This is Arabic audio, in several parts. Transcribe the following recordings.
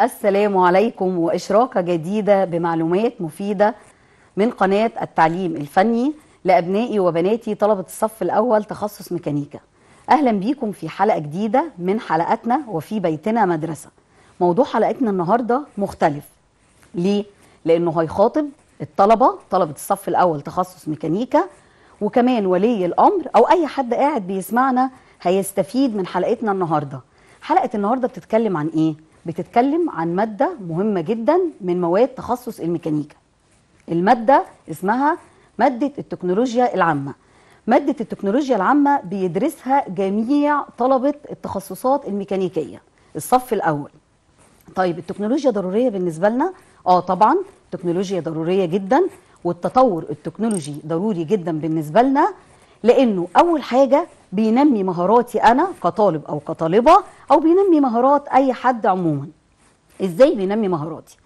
السلام عليكم وإشراكة جديدة بمعلومات مفيدة من قناة التعليم الفني لأبنائي وبناتي طلبة الصف الأول تخصص ميكانيكا أهلا بيكم في حلقة جديدة من حلقتنا وفي بيتنا مدرسة موضوع حلقتنا النهاردة مختلف ليه؟ لأنه هيخاطب الطلبة طلبة الصف الأول تخصص ميكانيكا وكمان ولي الأمر أو أي حد قاعد بيسمعنا هيستفيد من حلقتنا النهاردة حلقة النهاردة بتتكلم عن إيه؟ بتتكلم عن ماده مهمه جدا من مواد تخصص الميكانيكا الماده اسمها ماده التكنولوجيا العامه ماده التكنولوجيا العامه بيدرسها جميع طلبه التخصصات الميكانيكيه الصف الاول طيب التكنولوجيا ضروريه بالنسبه لنا اه طبعا التكنولوجيا ضروريه جدا والتطور التكنولوجي ضروري جدا بالنسبه لنا لانه اول حاجه بينمي مهاراتي انا كطالب او كطالبه او بينمي مهارات اي حد عموما ازاي بينمي مهاراتي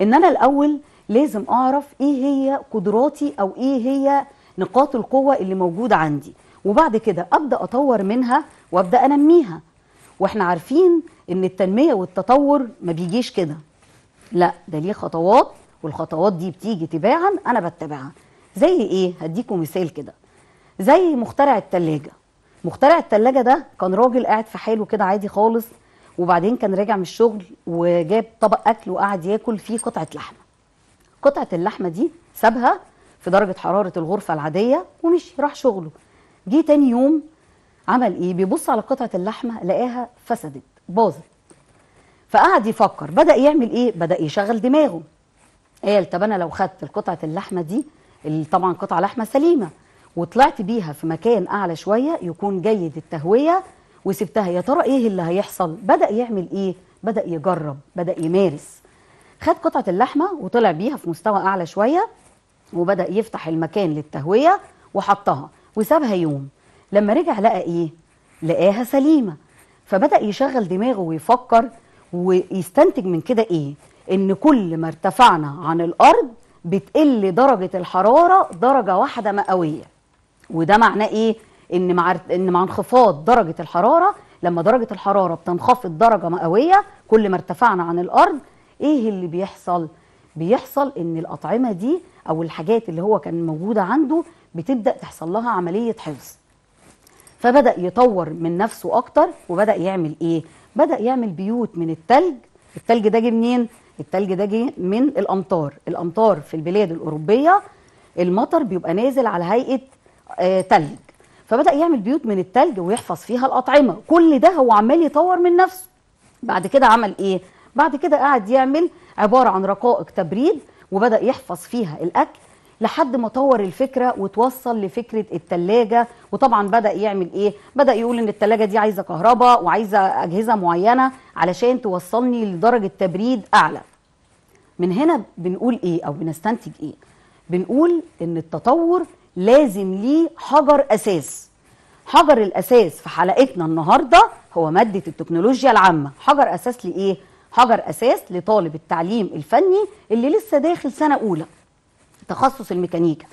ان انا الاول لازم اعرف ايه هي قدراتي او ايه هي نقاط القوه اللي موجوده عندي وبعد كده ابدا اطور منها وابدا انميها واحنا عارفين ان التنميه والتطور ما بيجيش كده لا ده ليه خطوات والخطوات دي بتيجي تباعا انا بتبعها زي ايه هديكم مثال كده زي مخترع التلاجه مخترع الثلاجه ده كان راجل قاعد في حاله كده عادي خالص وبعدين كان راجع من الشغل وجاب طبق اكل وقعد ياكل فيه قطعه لحمه قطعه اللحمه دي سابها في درجه حراره الغرفه العاديه ومشي راح شغله جه تاني يوم عمل ايه بيبص على قطعه اللحمه لقاها فسدت باظت فقعد يفكر بدا يعمل ايه بدا يشغل دماغه قال طب انا لو خدت قطعه اللحمه دي اللي طبعا قطعه لحمه سليمه وطلعت بيها في مكان اعلى شويه يكون جيد التهويه وسبتها يا ترى ايه اللي هيحصل بدا يعمل ايه بدا يجرب بدا يمارس خد قطعه اللحمه وطلع بيها في مستوى اعلى شويه وبدا يفتح المكان للتهويه وحطها وسابها يوم لما رجع لقى ايه لقاها سليمه فبدا يشغل دماغه ويفكر ويستنتج من كده ايه ان كل ما ارتفعنا عن الارض بتقل درجه الحراره درجه واحده مئويه وده معناه ايه ان مع ان مع انخفاض درجه الحراره لما درجه الحراره بتنخفض درجه مئويه كل ما ارتفعنا عن الارض ايه اللي بيحصل بيحصل ان الاطعمه دي او الحاجات اللي هو كان موجوده عنده بتبدا تحصل لها عمليه حفظ فبدا يطور من نفسه اكتر وبدا يعمل ايه بدا يعمل بيوت من التلج التلج ده جه منين التلج ده جه من الامطار الامطار في البلاد الاوروبيه المطر بيبقى نازل على هيئه آه، تلج فبدا يعمل بيوت من التلج ويحفظ فيها الاطعمه كل ده هو عمال يطور من نفسه بعد كده عمل ايه بعد كده قعد يعمل عباره عن رقائق تبريد وبدا يحفظ فيها الاكل لحد ما طور الفكره وتوصل لفكره الثلاجه وطبعا بدا يعمل ايه بدا يقول ان الثلاجه دي عايزه كهرباء وعايزه اجهزه معينه علشان توصلني لدرجه تبريد اعلى من هنا بنقول ايه او بنستنتج ايه بنقول ان التطور لازم ليه حجر اساس حجر الاساس في حلقتنا النهارده هو ماده التكنولوجيا العامه حجر اساس لايه حجر اساس لطالب التعليم الفني اللي لسه داخل سنه اولى تخصص الميكانيكا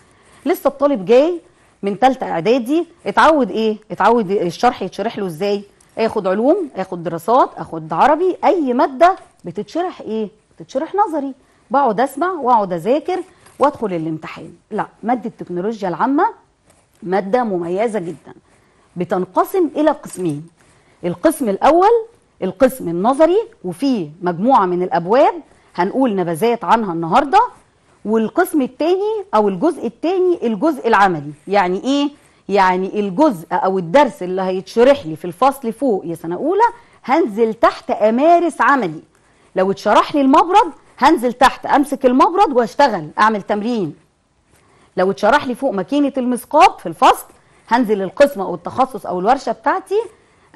لسه الطالب جاي من ثالثه اعدادي اتعود ايه اتعود الشرح يتشرح له ازاي اخد علوم اخد دراسات اخد عربي اي ماده بتتشرح ايه بتتشرح نظري بقعد اسمع واقعد اذاكر وادخل الامتحان لا ماده التكنولوجيا العامه ماده مميزه جدا بتنقسم الى قسمين القسم الاول القسم النظري وفيه مجموعه من الابواب هنقول نبذات عنها النهارده والقسم الثاني او الجزء الثاني الجزء العملي يعني ايه يعني الجزء او الدرس اللي هيتشرح لي في الفصل فوق يا سنه اولى هنزل تحت امارس عملي لو اتشرح لي المبرد هنزل تحت امسك المبرد واشتغل اعمل تمرين لو اتشرح لي فوق ماكينه المثقاب في الفصل هنزل القسم او التخصص او الورشه بتاعتي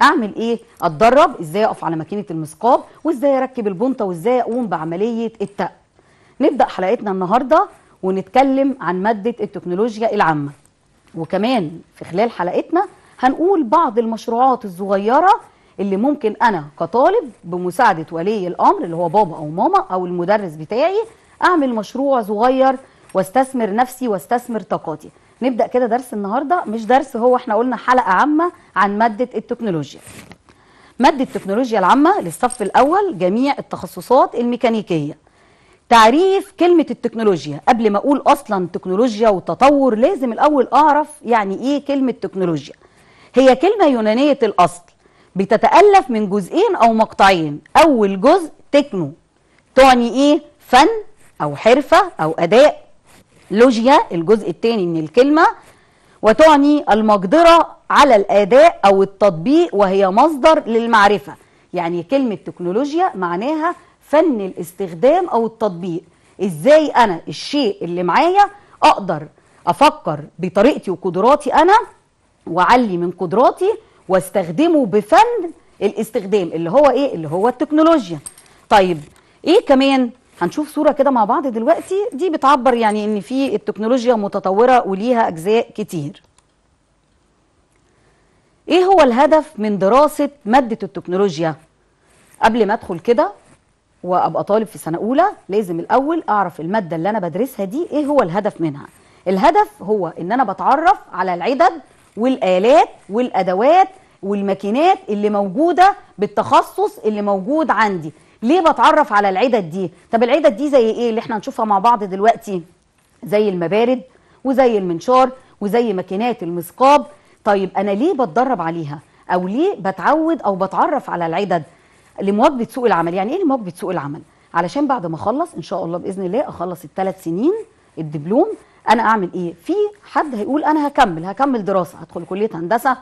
اعمل ايه اتدرب ازاي اقف على ماكينه المثقاب وازاي اركب البنطه وازاي اقوم بعمليه التق نبدا حلقتنا النهارده ونتكلم عن ماده التكنولوجيا العامه وكمان في خلال حلقتنا هنقول بعض المشروعات الصغيره اللي ممكن انا كطالب بمساعده ولي الامر اللي هو بابا او ماما او المدرس بتاعي اعمل مشروع صغير واستثمر نفسي واستثمر طاقاتي نبدا كده درس النهارده مش درس هو احنا قلنا حلقه عامه عن ماده التكنولوجيا ماده التكنولوجيا العامه للصف الاول جميع التخصصات الميكانيكيه تعريف كلمة التكنولوجيا قبل ما أقول أصلا تكنولوجيا وتطور لازم الأول أعرف يعني إيه كلمة تكنولوجيا هي كلمة يونانية الأصل بتتالف من جزئين او مقطعين اول جزء تكنو تعني ايه فن او حرفه او اداء لوجيا الجزء الثاني من الكلمه وتعني المقدره على الاداء او التطبيق وهي مصدر للمعرفه يعني كلمه تكنولوجيا معناها فن الاستخدام او التطبيق ازاي انا الشيء اللي معايا اقدر افكر بطريقتي وقدراتي انا واعلي من قدراتي واستخدمه بفن الاستخدام اللي هو ايه اللي هو التكنولوجيا طيب ايه كمان هنشوف صوره كده مع بعض دلوقتي دي بتعبر يعني ان في التكنولوجيا متطوره وليها اجزاء كتير ايه هو الهدف من دراسه ماده التكنولوجيا قبل ما ادخل كده وابقى طالب في سنه اولى لازم الاول اعرف الماده اللي انا بدرسها دي ايه هو الهدف منها الهدف هو ان انا بتعرف على العدد والآلات والأدوات والماكينات اللي موجودة بالتخصص اللي موجود عندي ليه بتعرف على العدد دي طب العدد دي زي ايه اللي احنا هنشوفها مع بعض دلوقتي زي المبارد وزي المنشار وزي ماكينات المثقاب طيب انا ليه بتدرب عليها او ليه بتعود او بتعرف على العدد لمواكبه سوق العمل يعني ايه لمواكبه سوق العمل علشان بعد ما اخلص ان شاء الله باذن الله اخلص الثلاث سنين الدبلوم انا اعمل ايه في حد هيقول انا هكمل هكمل دراسه هدخل كليه هندسه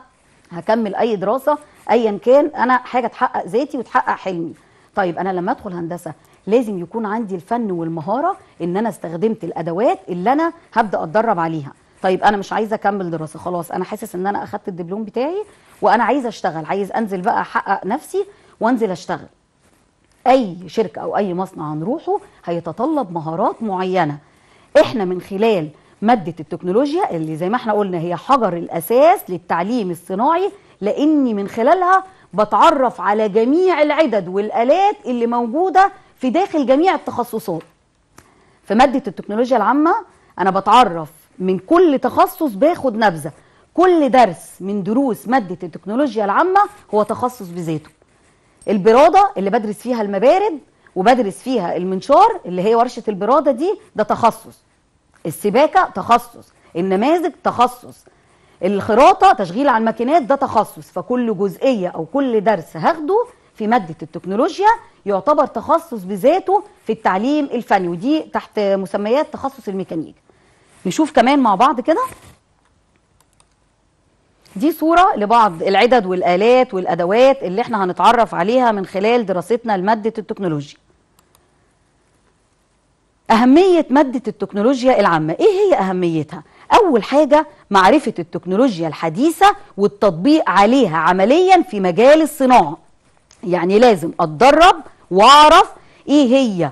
هكمل اي دراسه ايا كان انا حاجه تحقق ذاتي وتحقق حلمي طيب انا لما ادخل هندسه لازم يكون عندي الفن والمهاره ان انا استخدمت الادوات اللي انا هبدا اتدرب عليها طيب انا مش عايزه اكمل دراسه خلاص انا حاسس ان انا اخدت الدبلوم بتاعي وانا عايزه اشتغل عايز انزل بقى احقق نفسي وانزل اشتغل اي شركه او اي مصنع هنروحه هيتطلب مهارات معينه احنا من خلال مادة التكنولوجيا اللي زي ما احنا قلنا هي حجر الأساس للتعليم الصناعي لأني من خلالها بتعرف على جميع العدد والآلات اللي موجودة في داخل جميع التخصصات في مادة التكنولوجيا العامة أنا بتعرف من كل تخصص باخد نبذة كل درس من دروس مادة التكنولوجيا العامة هو تخصص بذاته البرادة اللي بدرس فيها المبارد وبدرس فيها المنشار اللي هي ورشة البرادة دي ده تخصص السباكه تخصص النماذج تخصص الخراطه تشغيل على الماكينات ده تخصص فكل جزئيه او كل درس هاخده في ماده التكنولوجيا يعتبر تخصص بذاته في التعليم الفني ودي تحت مسميات تخصص الميكانيكا نشوف كمان مع بعض كده دي صورة لبعض العدد والآلات والأدوات اللي احنا هنتعرف عليها من خلال دراستنا لمادة التكنولوجيا أهمية مادة التكنولوجيا العامة إيه هي أهميتها؟ أول حاجة معرفة التكنولوجيا الحديثة والتطبيق عليها عمليا في مجال الصناعة يعني لازم أتدرب وأعرف إيه هي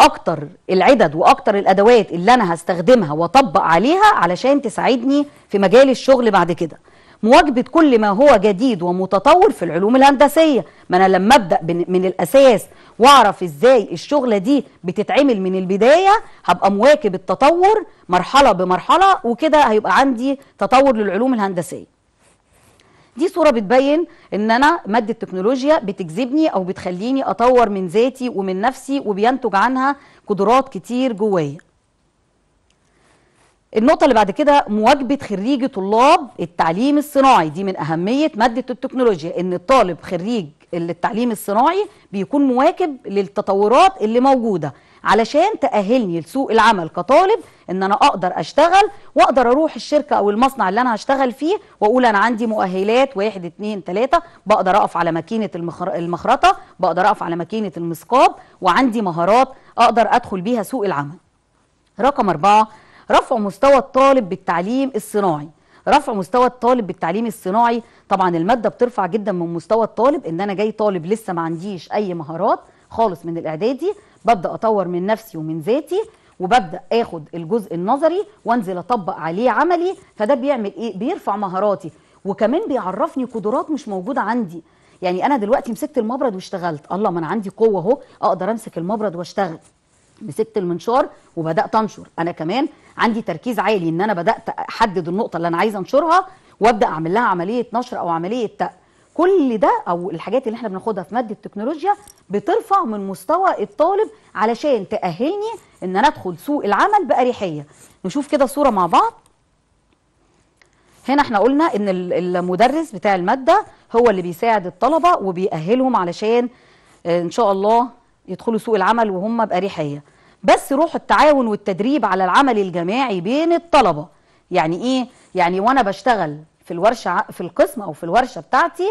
أكتر العدد وأكتر الأدوات اللي أنا هستخدمها وأطبق عليها علشان تساعدني في مجال الشغل بعد كده مواجبة كل ما هو جديد ومتطور في العلوم الهندسية ما أنا لما أبدأ من الأساس واعرف ازاي الشغله دي بتتعمل من البدايه هبقى مواكب التطور مرحله بمرحله وكده هيبقى عندي تطور للعلوم الهندسيه دي صوره بتبين ان انا ماده تكنولوجيا بتجذبني او بتخليني اطور من ذاتي ومن نفسي وبينتج عنها قدرات كتير جوايا النقطة اللي بعد كده مواجبة خريجي طلاب التعليم الصناعي دي من أهمية مادة التكنولوجيا إن الطالب خريج التعليم الصناعي بيكون مواكب للتطورات اللي موجودة علشان تأهلني لسوق العمل كطالب إن أنا أقدر أشتغل وأقدر أروح الشركة أو المصنع اللي أنا هشتغل فيه وأقول أنا عندي مؤهلات واحد اتنين تلاتة بقدر أقف على ماكينة المخرطة بقدر أقف على ماكينة المسقاب وعندي مهارات أقدر أدخل بيها سوق العمل رقم أربعة رفع مستوى الطالب بالتعليم الصناعي رفع مستوى الطالب بالتعليم الصناعي طبعا الماده بترفع جدا من مستوى الطالب ان انا جاي طالب لسه ما عنديش اي مهارات خالص من الاعدادي ببدا اطور من نفسي ومن ذاتي وببدا اخد الجزء النظري وانزل اطبق عليه عملي فده بيعمل ايه بيرفع مهاراتي وكمان بيعرفني قدرات مش موجوده عندي يعني انا دلوقتي مسكت المبرد واشتغلت الله ما انا عندي قوه اهو اقدر امسك المبرد واشتغل مسكت المنشار وبدات انشر انا كمان عندي تركيز عالي ان انا بدات احدد النقطه اللي انا عايزه انشرها وابدا اعمل لها عمليه نشر او عمليه تق. كل ده او الحاجات اللي احنا بناخدها في ماده التكنولوجيا بترفع من مستوى الطالب علشان تاهلني ان انا ادخل سوق العمل باريحيه نشوف كده صوره مع بعض هنا احنا قلنا ان المدرس بتاع الماده هو اللي بيساعد الطلبه وبيأهلهم علشان آه، ان شاء الله يدخلوا سوق العمل وهم بأريحية بس روح التعاون والتدريب على العمل الجماعي بين الطلبة يعني إيه؟ يعني وأنا بشتغل في الورشة في القسم أو في الورشة بتاعتي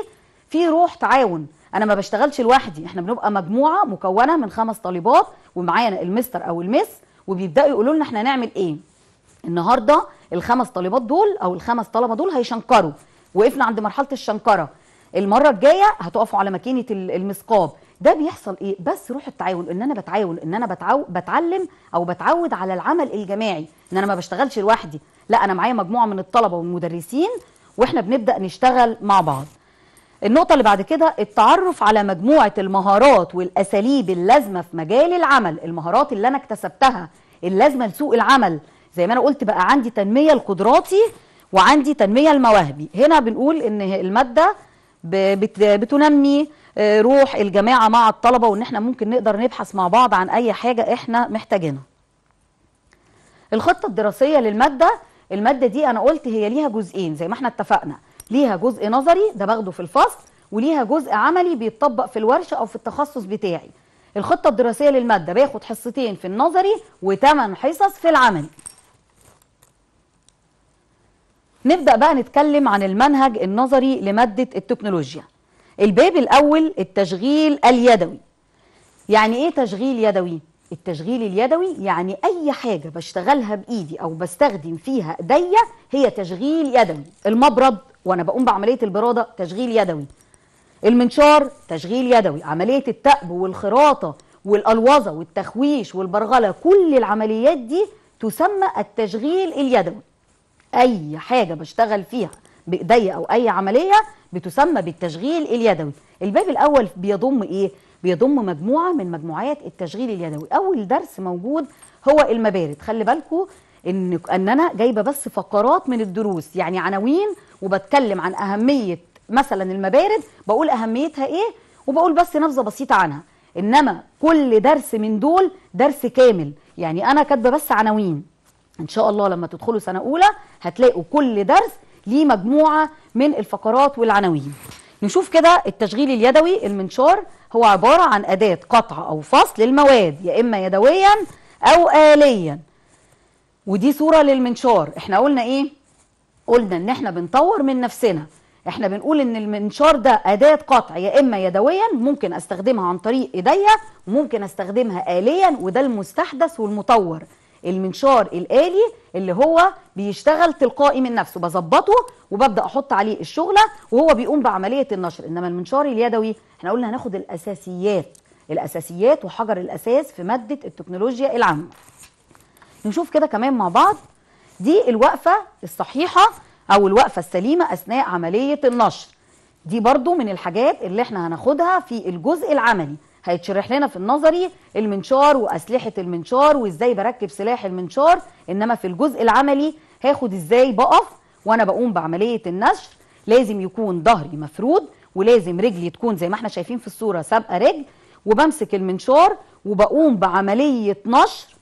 في روح تعاون أنا ما بشتغلش لوحدي إحنا بنبقى مجموعة مكونة من خمس طالبات ومعانا المستر أو المس وبيبدأوا يقولوا لنا إحنا نعمل إيه النهاردة الخمس طالبات دول أو الخمس طلبة دول هيشنكروا وقفنا عند مرحلة الشنكرة المرة الجاية هتقفوا على ماكينة المثقاب ده بيحصل ايه بس روح التعاون ان انا بتعاون ان انا بتعو... بتعلم او بتعود على العمل الجماعي ان انا ما بشتغلش لوحدي لا انا معايا مجموعه من الطلبه والمدرسين واحنا بنبدا نشتغل مع بعض النقطة اللي بعد كده التعرف على مجموعة المهارات والأساليب اللازمة في مجال العمل المهارات اللي أنا اكتسبتها اللازمة لسوق العمل زي ما أنا قلت بقى عندي تنمية لقدراتي وعندي تنمية لمواهبي هنا بنقول إن المادة بتنمي آه، روح الجماعه مع الطلبه وان احنا ممكن نقدر نبحث مع بعض عن اي حاجه احنا محتاجينها. الخطه الدراسيه للماده الماده دي انا قلت هي ليها جزئين زي ما احنا اتفقنا ليها جزء نظري ده باخده في الفصل وليها جزء عملي بيتطبق في الورشه او في التخصص بتاعي. الخطه الدراسيه للماده باخد حصتين في النظري وثمان حصص في العملي. نبدا بقى نتكلم عن المنهج النظري لماده التكنولوجيا. الباب الأول التشغيل اليدوي يعني إيه تشغيل يدوي؟ التشغيل اليدوي يعني أي حاجة بشتغلها بإيدي أو بستخدم فيها إيديا هي تشغيل يدوي المبرد وأنا بقوم بعملية البرادة تشغيل يدوي المنشار تشغيل يدوي عملية التأب والخراطة والألوظة والتخويش والبرغلة كل العمليات دي تسمى التشغيل اليدوي أي حاجة بشتغل فيها بإيديا أو أي عملية بتسمى بالتشغيل اليدوي الباب الأول بيضم إيه؟ بيضم مجموعة من مجموعات التشغيل اليدوي أول درس موجود هو المبارد خلي بالكم إن, أن أنا جايبة بس فقرات من الدروس يعني عناوين وبتكلم عن أهمية مثلا المبارد بقول أهميتها إيه وبقول بس نبذة بسيطة عنها إنما كل درس من دول درس كامل يعني أنا كاتبة بس عناوين ان شاء الله لما تدخلوا سنه اولى هتلاقوا كل درس ليه مجموعه من الفقرات والعناوين نشوف كده التشغيل اليدوي المنشار هو عباره عن اداه قطع او فصل المواد يا اما يدويا او اليا ودي صوره للمنشار احنا قلنا ايه قلنا ان احنا بنطور من نفسنا احنا بنقول ان المنشار ده اداه قطع يا اما يدويا ممكن استخدمها عن طريق ايديا وممكن استخدمها اليا وده المستحدث والمطور المنشار الآلي اللي هو بيشتغل تلقائي من نفسه بظبطه وببدأ أحط عليه الشغلة وهو بيقوم بعملية النشر إنما المنشار اليدوي احنا قلنا هناخد الأساسيات الأساسيات وحجر الأساس في مادة التكنولوجيا العامة نشوف كده كمان مع بعض دي الوقفة الصحيحة أو الوقفة السليمة أثناء عملية النشر دي برضو من الحاجات اللي احنا هناخدها في الجزء العملي هيتشرح لنا في النظري المنشار واسلحه المنشار وازاي بركب سلاح المنشار انما في الجزء العملي هاخد ازاي بقف وانا بقوم بعمليه النشر لازم يكون ظهري مفرود ولازم رجلي تكون زي ما احنا شايفين في الصوره سابقه رجل وبمسك المنشار وبقوم بعمليه نشر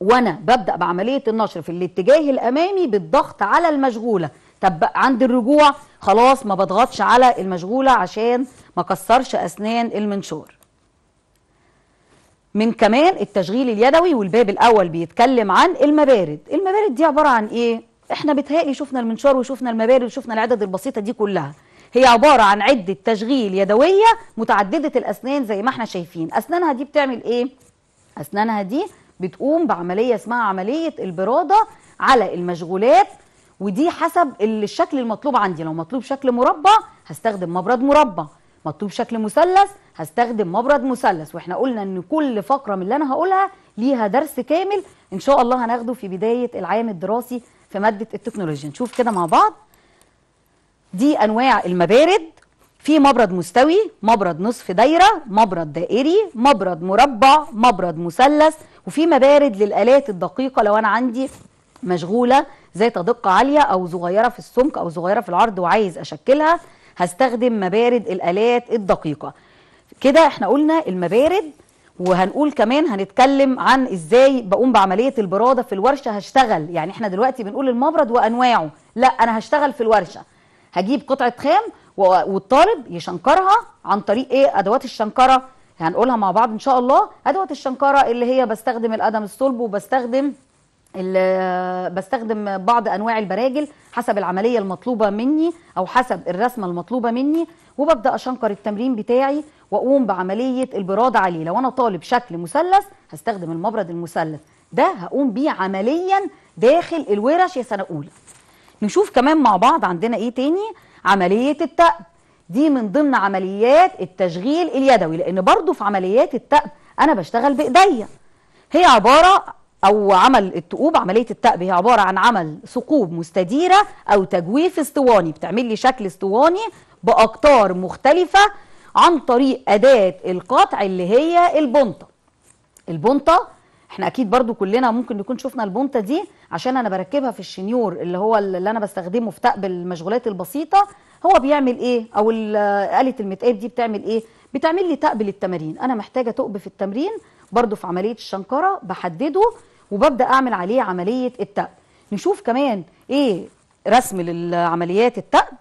وانا ببدا بعمليه النشر في الاتجاه الامامي بالضغط على المشغوله طب عند الرجوع خلاص ما بضغطش على المشغوله عشان ما كسرش اسنان المنشار من كمان التشغيل اليدوي والباب الاول بيتكلم عن المبارد المبارد دي عباره عن ايه احنا بتهيألي شفنا المنشار وشفنا المبارد وشفنا العدد البسيطه دي كلها هي عباره عن عده تشغيل يدويه متعدده الاسنان زي ما احنا شايفين اسنانها دي بتعمل ايه اسنانها دي بتقوم بعمليه اسمها عمليه البراده على المشغولات ودي حسب الشكل المطلوب عندي لو مطلوب شكل مربع هستخدم مبرد مربع مطلوب شكل مثلث هستخدم مبرد مثلث واحنا قلنا ان كل فقره من اللي انا هقولها ليها درس كامل ان شاء الله هناخده في بدايه العام الدراسي في ماده التكنولوجيا نشوف كده مع بعض دي انواع المبارد في مبرد مستوي مبرد نصف دايره مبرد دائري مبرد مربع مبرد مثلث وفي مبارد للالات الدقيقه لو انا عندي مشغوله ذات دقه عاليه او صغيره في السمك او صغيره في العرض وعايز اشكلها هستخدم مبارد الالات الدقيقه كده احنا قلنا المبارد وهنقول كمان هنتكلم عن ازاي بقوم بعمليه البراده في الورشه هشتغل يعني احنا دلوقتي بنقول المبرد وانواعه لا انا هشتغل في الورشه هجيب قطعه خام والطالب يشنكرها عن طريق ايه ادوات الشنكره هنقولها مع بعض ان شاء الله ادوات الشنكره اللي هي بستخدم القدم الصلب وبستخدم بستخدم بعض انواع البراجل حسب العمليه المطلوبه مني او حسب الرسمه المطلوبه مني وببدا اشنكر التمرين بتاعي واقوم بعمليه البراد عليه لو انا طالب شكل مثلث هستخدم المبرد المثلث ده هقوم بيه عمليا داخل الورش يا سنه اولى نشوف كمان مع بعض عندنا ايه تاني عمليه التأب دي من ضمن عمليات التشغيل اليدوي لان برضو في عمليات التأب انا بشتغل بايديا هي عباره أو عمل التقوب عملية التأب هي عبارة عن عمل ثقوب مستديرة أو تجويف اسطواني بتعمل لي شكل اسطواني بأقطار مختلفة عن طريق أداة القطع اللي هي البنطة البنطة احنا اكيد برضو كلنا ممكن نكون شفنا البنطه دي عشان انا بركبها في الشنيور اللي هو اللي انا بستخدمه في تقب المشغولات البسيطه هو بيعمل ايه او آلة المتقاب دي بتعمل ايه بتعمل لي تقب للتمارين انا محتاجه تقب في التمرين برضو في عمليه الشنكره بحدده وببدا اعمل عليه عمليه التقل نشوف كمان ايه رسم للعمليات التقل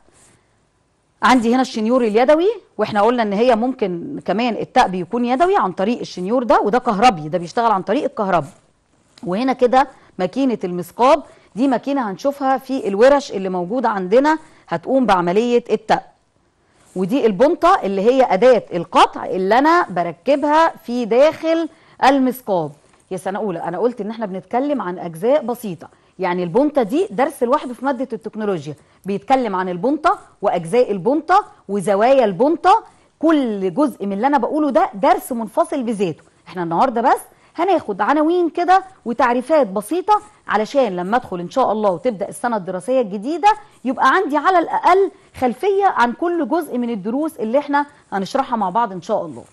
عندي هنا الشنيور اليدوي واحنا قلنا ان هي ممكن كمان التاء بيكون يدوي عن طريق الشنيور ده وده كهربي ده بيشتغل عن طريق الكهرباء وهنا كده ماكينه المثقاب دي ماكينه هنشوفها في الورش اللي موجوده عندنا هتقوم بعمليه التاء ودي البنطه اللي هي اداه القطع اللي انا بركبها في داخل المثقاب يا سنه اولى انا قلت ان احنا بنتكلم عن اجزاء بسيطه يعني البنطة دي درس لوحده في ماده التكنولوجيا بيتكلم عن البنطة واجزاء البنطة وزوايا البنطة كل جزء من اللي انا بقوله ده درس منفصل بذاته احنا النهارده بس هناخد عناوين كده وتعريفات بسيطه علشان لما ادخل ان شاء الله وتبدا السنه الدراسيه الجديده يبقى عندي على الاقل خلفيه عن كل جزء من الدروس اللي احنا هنشرحها مع بعض ان شاء الله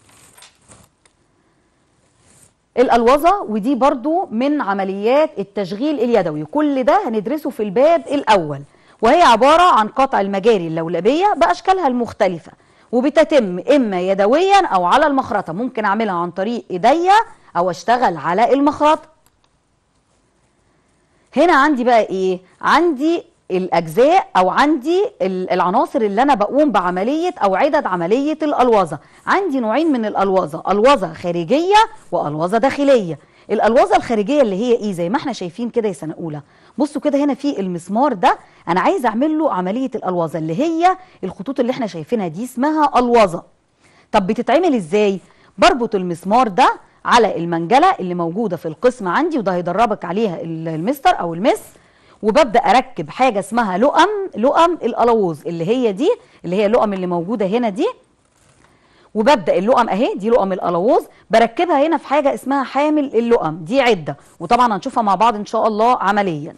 الألوظة ودي برضو من عمليات التشغيل اليدوي كل ده هندرسه في الباب الأول وهي عبارة عن قطع المجاري اللولبية بأشكالها المختلفة وبتتم إما يدويا أو على المخرطة ممكن أعملها عن طريق إيديا أو أشتغل على المخرطة هنا عندي بقى إيه؟ عندي الاجزاء او عندي العناصر اللي انا بقوم بعمليه او عدد عمليه الالوظه عندي نوعين من الالوظه الوظه خارجيه والوظه داخليه الالوظه الخارجيه اللي هي ايه زي ما احنا شايفين كده يا سنه اولى بصوا كده هنا في المسمار ده انا عايز اعمل له عمليه الالوظه اللي هي الخطوط اللي احنا شايفينها دي اسمها الوظه طب بتتعمل ازاي بربط المسمار ده على المنجله اللي موجوده في القسم عندي وده هيدربك عليها المستر او المس وببدا اركب حاجه اسمها لؤم لؤم القلاووز اللي هي دي اللي هي اللؤم اللي موجوده هنا دي وببدا اللؤم اهي دي لؤم القلاووز بركبها هنا في حاجه اسمها حامل اللؤم دي عده وطبعا هنشوفها مع بعض ان شاء الله عمليا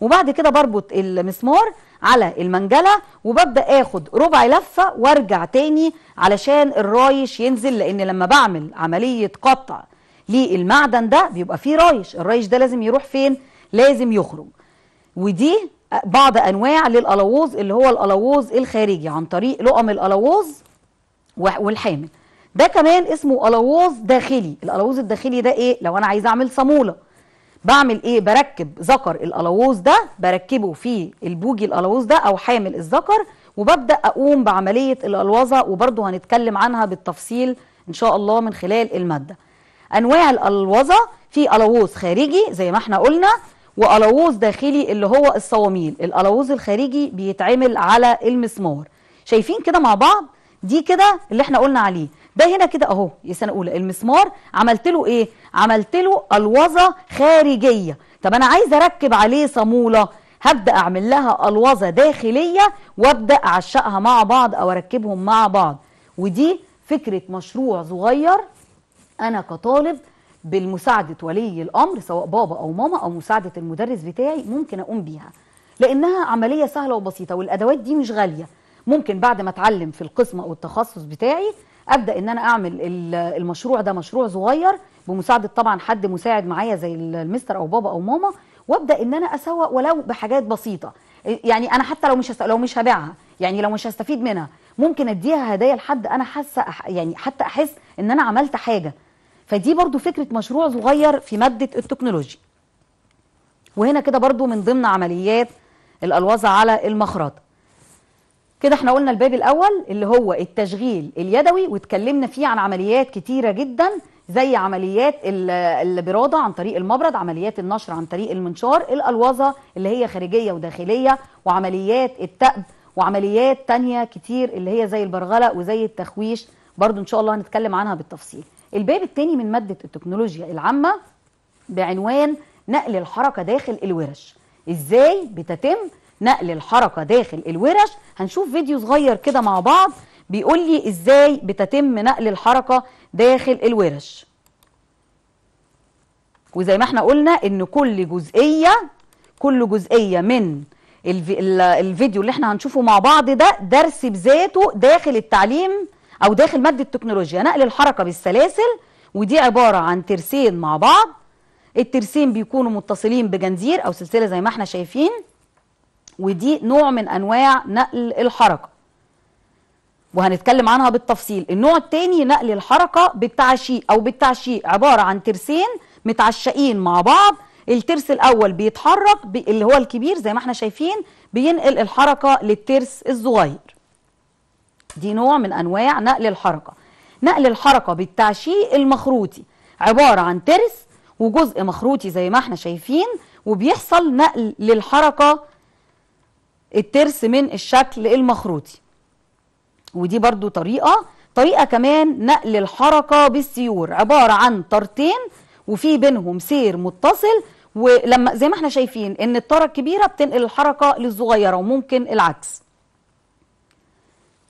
وبعد كده بربط المسمار على المنجلة وببدأ اخد ربع لفة وارجع تاني علشان الرايش ينزل لان لما بعمل عملية قطع للمعدن ده بيبقى فيه رايش الرايش ده لازم يروح فين لازم يخرج ودي بعض انواع للالووز اللي هو الالووز الخارجي عن طريق لقم الالووز والحامل ده كمان اسمه الووز داخلي الالووز الداخلي ده ايه لو انا عايزه اعمل صاموله بعمل ايه بركب ذكر الالووز ده بركبه في البوجي الالووز ده او حامل الذكر وببدا اقوم بعمليه الالوظه وبرده هنتكلم عنها بالتفصيل ان شاء الله من خلال الماده انواع الالوظه في الووز خارجي زي ما احنا قلنا وقلاووز داخلي اللي هو الصواميل القلاووز الخارجي بيتعمل على المسمار شايفين كده مع بعض دي كده اللي احنا قلنا عليه ده هنا كده اهو يا سنه اولى المسمار عملت له ايه عملت له الوظه خارجيه طب انا عايزه اركب عليه صاموله هبدا اعمل لها الوظه داخليه وابدا اعشقها مع بعض او اركبهم مع بعض ودي فكره مشروع صغير انا كطالب بالمساعدة ولي الأمر سواء بابا أو ماما أو مساعدة المدرس بتاعي ممكن أقوم بيها لأنها عملية سهلة وبسيطة والأدوات دي مش غالية ممكن بعد ما أتعلم في القسم أو التخصص بتاعي أبدأ إن أنا أعمل المشروع ده مشروع صغير بمساعدة طبعا حد مساعد معايا زي المستر أو بابا أو ماما وابدا ان انا اسوق ولو بحاجات بسيطه يعني انا حتى لو مش لو مش هبيعها يعني لو مش هستفيد منها ممكن اديها هدايا لحد انا حاسه يعني حتى احس ان انا عملت حاجه فدي برضو فكرة مشروع صغير في مادة التكنولوجيا وهنا كده برضو من ضمن عمليات الألوظة على المخرطة كده احنا قلنا الباب الأول اللي هو التشغيل اليدوي واتكلمنا فيه عن عمليات كتيرة جدا زي عمليات البرادة عن طريق المبرد عمليات النشر عن طريق المنشار الألوظة اللي هي خارجية وداخلية وعمليات التأب وعمليات تانية كتير اللي هي زي البرغلة وزي التخويش برضو إن شاء الله هنتكلم عنها بالتفصيل الباب الثاني من مادة التكنولوجيا العامة بعنوان نقل الحركة داخل الورش ازاي بتتم نقل الحركة داخل الورش هنشوف فيديو صغير كده مع بعض بيقول لي ازاي بتتم نقل الحركة داخل الورش وزي ما احنا قلنا ان كل جزئية كل جزئية من الفيديو اللي احنا هنشوفه مع بعض ده درس بذاته داخل التعليم أو داخل مادة التكنولوجيا نقل الحركة بالسلاسل ودي عبارة عن ترسين مع بعض الترسين بيكونوا متصلين بجنزير أو سلسلة زي ما احنا شايفين ودي نوع من أنواع نقل الحركة وهنتكلم عنها بالتفصيل النوع التاني نقل الحركة بالتعشيق أو بالتعشيق عبارة عن ترسين متعشقين مع بعض الترس الأول بيتحرك اللي هو الكبير زي ما احنا شايفين بينقل الحركة للترس الصغير دي نوع من أنواع نقل الحركة نقل الحركة بالتعشيق المخروطي عبارة عن ترس وجزء مخروطي زي ما احنا شايفين وبيحصل نقل للحركة الترس من الشكل المخروطي ودي برضو طريقة طريقة كمان نقل الحركة بالسيور عبارة عن طرتين وفي بينهم سير متصل ولما زي ما احنا شايفين ان الطاره الكبيره بتنقل الحركه للصغيره وممكن العكس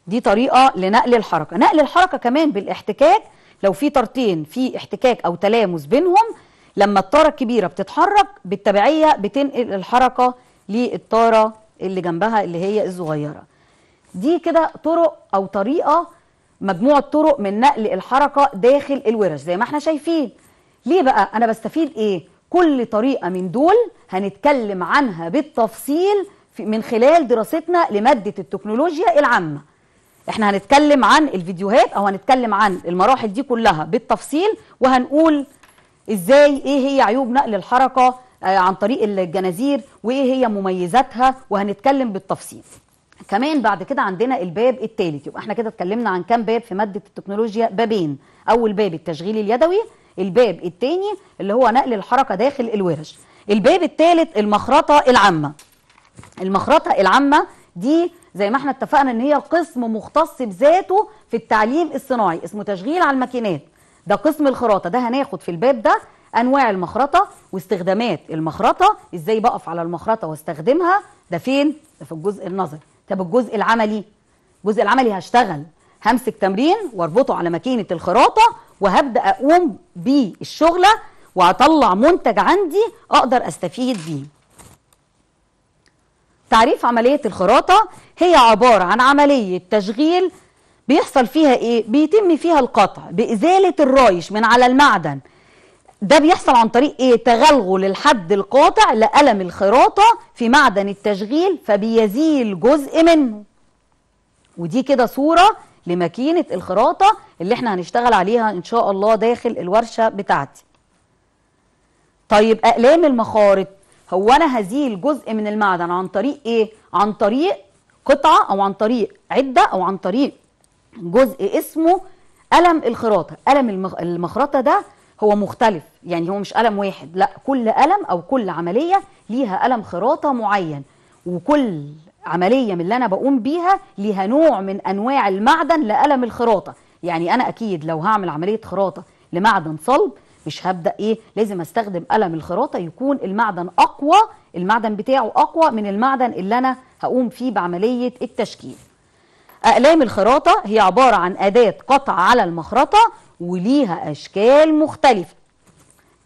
دي طريقه لنقل الحركه نقل الحركه كمان بالاحتكاك لو في طارتين في احتكاك او تلامس بينهم لما الطاره الكبيره بتتحرك بالتبعيه بتنقل الحركه للطاره اللي جنبها اللي هي الصغيره دي كده طرق او طريقه مجموعه طرق من نقل الحركه داخل الورش زي ما احنا شايفين ليه بقى انا بستفيد ايه كل طريقه من دول هنتكلم عنها بالتفصيل من خلال دراستنا لماده التكنولوجيا العامه احنا هنتكلم عن الفيديوهات او هنتكلم عن المراحل دي كلها بالتفصيل وهنقول ازاي ايه هي عيوب نقل الحركه آه، عن طريق الجنازير وايه هي مميزاتها وهنتكلم بالتفصيل كمان بعد كده عندنا الباب الثالث يبقى احنا كده اتكلمنا عن كام باب في ماده التكنولوجيا بابين اول باب التشغيل اليدوي الباب الثاني اللي هو نقل الحركه داخل الورش الباب الثالث المخرطه العامه المخرطه العامه دي زي ما احنا اتفقنا ان هي قسم مختص بذاته في التعليم الصناعي اسمه تشغيل على الماكينات ده قسم الخراطه ده هناخد في الباب ده انواع المخرطه واستخدامات المخرطه ازاي بقف على المخرطه واستخدمها ده فين ده في الجزء النظري طب الجزء العملي الجزء العملي هشتغل همسك تمرين واربطه على ماكينه الخراطه وهبدا اقوم بالشغله وهطلع منتج عندي اقدر استفيد بيه تعريف عملية الخراطة هي عبارة عن عملية تشغيل بيحصل فيها ايه بيتم فيها القطع بإزالة الرايش من على المعدن ده بيحصل عن طريق ايه تغلغل الحد القاطع لألم الخراطة في معدن التشغيل فبيزيل جزء منه ودي كده صورة لماكينة الخراطة اللي احنا هنشتغل عليها ان شاء الله داخل الورشة بتاعتي طيب أقلام المخارط هو انا هزيل جزء من المعدن عن طريق ايه عن طريق قطعه او عن طريق عده او عن طريق جزء اسمه ألم الخراطه ألم المخرطه ده هو مختلف يعني هو مش ألم واحد لا كل قلم او كل عمليه ليها ألم خراطه معين وكل عمليه من اللي انا بقوم بيها ليها نوع من انواع المعدن لقلم الخراطه يعني انا اكيد لو هعمل عمليه خراطه لمعدن صلب مش هبدا ايه لازم استخدم قلم الخراطه يكون المعدن اقوى المعدن بتاعه اقوى من المعدن اللي انا هقوم فيه بعمليه التشكيل اقلام الخراطه هي عباره عن اداه قطع على المخرطه وليها اشكال مختلفه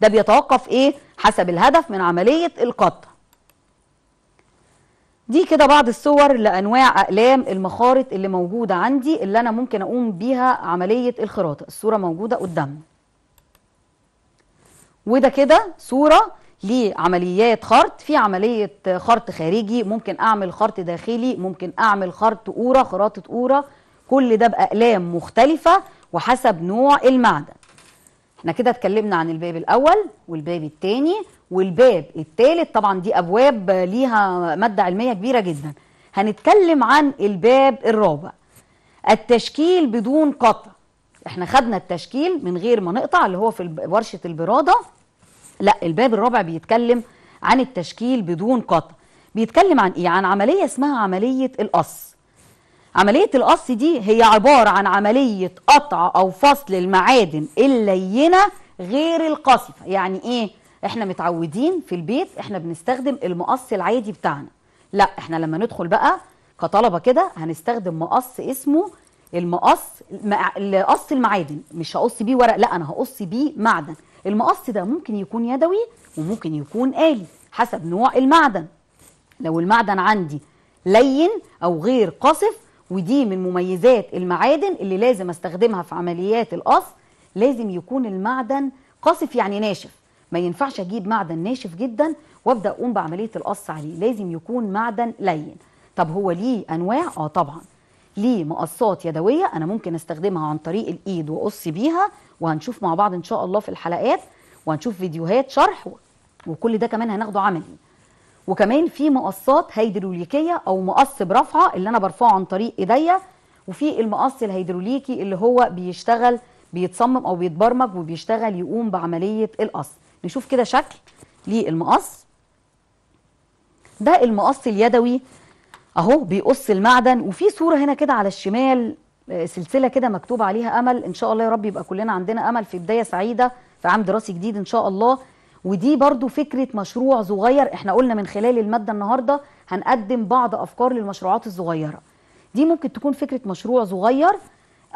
ده بيتوقف ايه حسب الهدف من عمليه القطع دي كده بعض الصور لانواع اقلام المخارط اللي موجوده عندي اللي انا ممكن اقوم بيها عمليه الخراطه الصوره موجوده قدامنا وده كده صورة لعمليات خرط في عملية خرط خارجي ممكن أعمل خرط داخلي ممكن أعمل خرط قورة خراطة قورة كل ده بأقلام مختلفة وحسب نوع المعدن احنا كده اتكلمنا عن الباب الأول والباب الثاني والباب الثالث طبعا دي أبواب ليها مادة علمية كبيرة جدا هنتكلم عن الباب الرابع التشكيل بدون قطع احنا خدنا التشكيل من غير ما نقطع اللي هو في ورشة البرادة لا الباب الرابع بيتكلم عن التشكيل بدون قطع بيتكلم عن ايه عن عمليه اسمها عمليه القص عمليه القص دي هي عباره عن عمليه قطع او فصل المعادن اللينه غير القصفه يعني ايه احنا متعودين في البيت احنا بنستخدم المقص العادي بتاعنا لا احنا لما ندخل بقى كطلبه كده هنستخدم مقص اسمه المقص قص المعادن مش هقص بيه ورق لا انا هقص بيه معدن المقص ده ممكن يكون يدوي وممكن يكون آلي حسب نوع المعدن لو المعدن عندي لين أو غير قصف ودي من مميزات المعادن اللي لازم استخدمها في عمليات القص لازم يكون المعدن قاصف يعني ناشف ما ينفعش اجيب معدن ناشف جدا وابدا اقوم بعمليه القص عليه لازم يكون معدن لين طب هو ليه انواع اه طبعا ليه مقصات يدويه انا ممكن استخدمها عن طريق الايد واقص بيها وهنشوف مع بعض ان شاء الله في الحلقات وهنشوف فيديوهات شرح وكل ده كمان هناخده عملي وكمان في مقصات هيدروليكيه او مقص برفعه اللي انا برفعه عن طريق ايديا وفي المقص الهيدروليكي اللي هو بيشتغل بيتصمم او بيتبرمج وبيشتغل يقوم بعمليه القص نشوف كده شكل للمقص ده المقص اليدوي اهو بيقص المعدن وفي صوره هنا كده على الشمال سلسله كده مكتوب عليها امل ان شاء الله يا رب يبقى كلنا عندنا امل في بدايه سعيده في عام دراسي جديد ان شاء الله ودي برضو فكره مشروع صغير احنا قلنا من خلال الماده النهارده هنقدم بعض افكار للمشروعات الصغيره دي ممكن تكون فكره مشروع صغير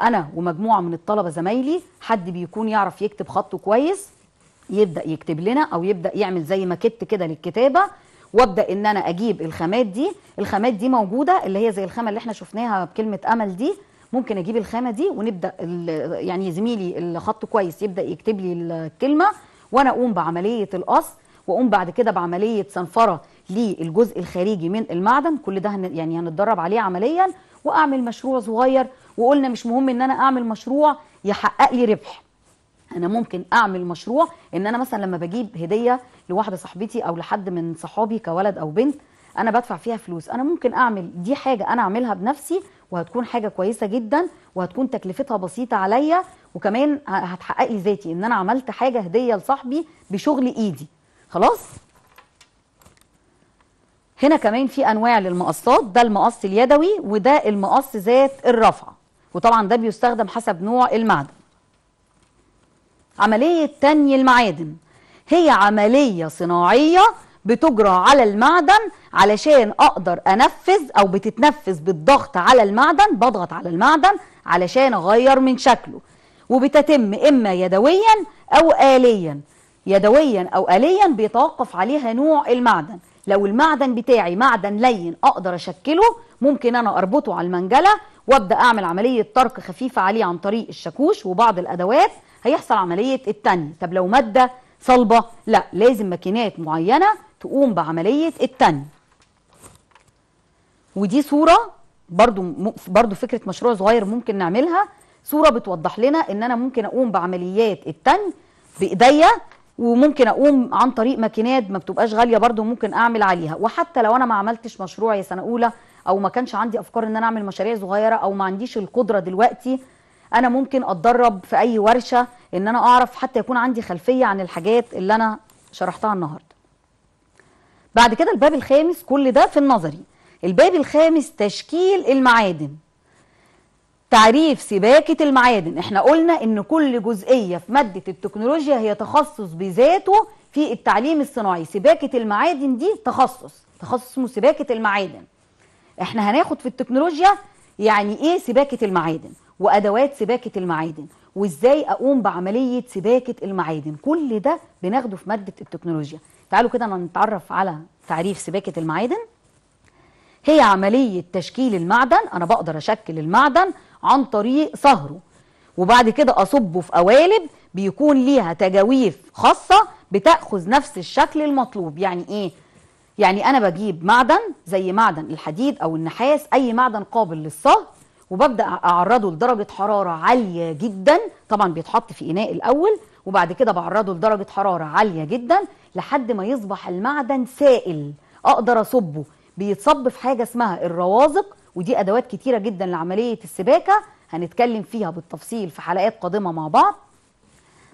انا ومجموعه من الطلبه زمايلي حد بيكون يعرف يكتب خطه كويس يبدا يكتب لنا او يبدا يعمل زي ما كت كده للكتابه وابدا ان انا اجيب الخامات دي الخامات دي موجوده اللي هي زي الخامه اللي احنا شفناها بكلمه امل دي ممكن اجيب الخامه دي ونبدا يعني زميلي اللي خط كويس يبدا يكتب لي الكلمه وانا اقوم بعمليه القص واقوم بعد كده بعمليه صنفره للجزء الخارجي من المعدن كل ده هن يعني هنتدرب عليه عمليا واعمل مشروع صغير وقلنا مش مهم ان انا اعمل مشروع يحقق لي ربح انا ممكن اعمل مشروع ان انا مثلا لما بجيب هديه لواحده صاحبتي او لحد من صحابي كولد او بنت انا بدفع فيها فلوس انا ممكن اعمل دي حاجه انا اعملها بنفسي وهتكون حاجه كويسه جدا وهتكون تكلفتها بسيطه عليا وكمان هتحقق لي ذاتي ان انا عملت حاجه هديه لصاحبي بشغل ايدي خلاص هنا كمان في انواع للمقصات ده المقص اليدوي وده المقص ذات الرفعه وطبعا ده بيستخدم حسب نوع المعدن عمليه تني المعادن هي عمليه صناعيه بتجرى على المعدن علشان اقدر انفذ او بتتنفذ بالضغط على المعدن بضغط على المعدن علشان اغير من شكله وبتتم اما يدويا او اليا يدويا او اليا بيتوقف عليها نوع المعدن لو المعدن بتاعي معدن لين اقدر اشكله ممكن انا اربطه على المنجله وابدا اعمل عمليه طرق خفيفه عليه عن طريق الشاكوش وبعض الادوات هيحصل عمليه التاني طب لو ماده صلبه لا لازم ماكينات معينه تقوم بعملية التن ودي صورة برضو, برضو فكرة مشروع صغير ممكن نعملها صورة بتوضح لنا ان انا ممكن اقوم بعمليات التن بايديا وممكن اقوم عن طريق ماكينات ما بتبقاش غاليه برضو ممكن اعمل عليها وحتى لو انا ما عملتش مشروع يا سنه اولى او ما كانش عندي افكار ان انا اعمل مشاريع صغيره او ما عنديش القدره دلوقتي انا ممكن اتدرب في اي ورشه ان انا اعرف حتى يكون عندي خلفيه عن الحاجات اللي انا شرحتها النهارده بعد كده الباب الخامس كل ده في النظري الباب الخامس تشكيل المعادن تعريف سباكة المعادن احنا قلنا ان كل جزئية في مادة التكنولوجيا هي تخصص بذاته في التعليم الصناعي سباكة المعادن دي تخصص تخصص اسمه سباكة المعادن احنا هناخد في التكنولوجيا يعني ايه سباكة المعادن وادوات سباكة المعادن وازاي اقوم بعمليه سباكه المعادن كل ده بناخده في ماده التكنولوجيا تعالوا كده نتعرف على تعريف سباكه المعادن هي عمليه تشكيل المعدن انا بقدر اشكل المعدن عن طريق صهره وبعد كده اصبه في قوالب بيكون ليها تجاويف خاصه بتاخذ نفس الشكل المطلوب يعني ايه يعني انا بجيب معدن زي معدن الحديد او النحاس اي معدن قابل للصهر وببدا اعرضه لدرجه حراره عاليه جدا طبعا بيتحط في اناء الاول وبعد كده بعرضه لدرجه حراره عاليه جدا لحد ما يصبح المعدن سائل اقدر اصبه بيتصب في حاجه اسمها الروازق ودي ادوات كتيره جدا لعمليه السباكه هنتكلم فيها بالتفصيل في حلقات قادمه مع بعض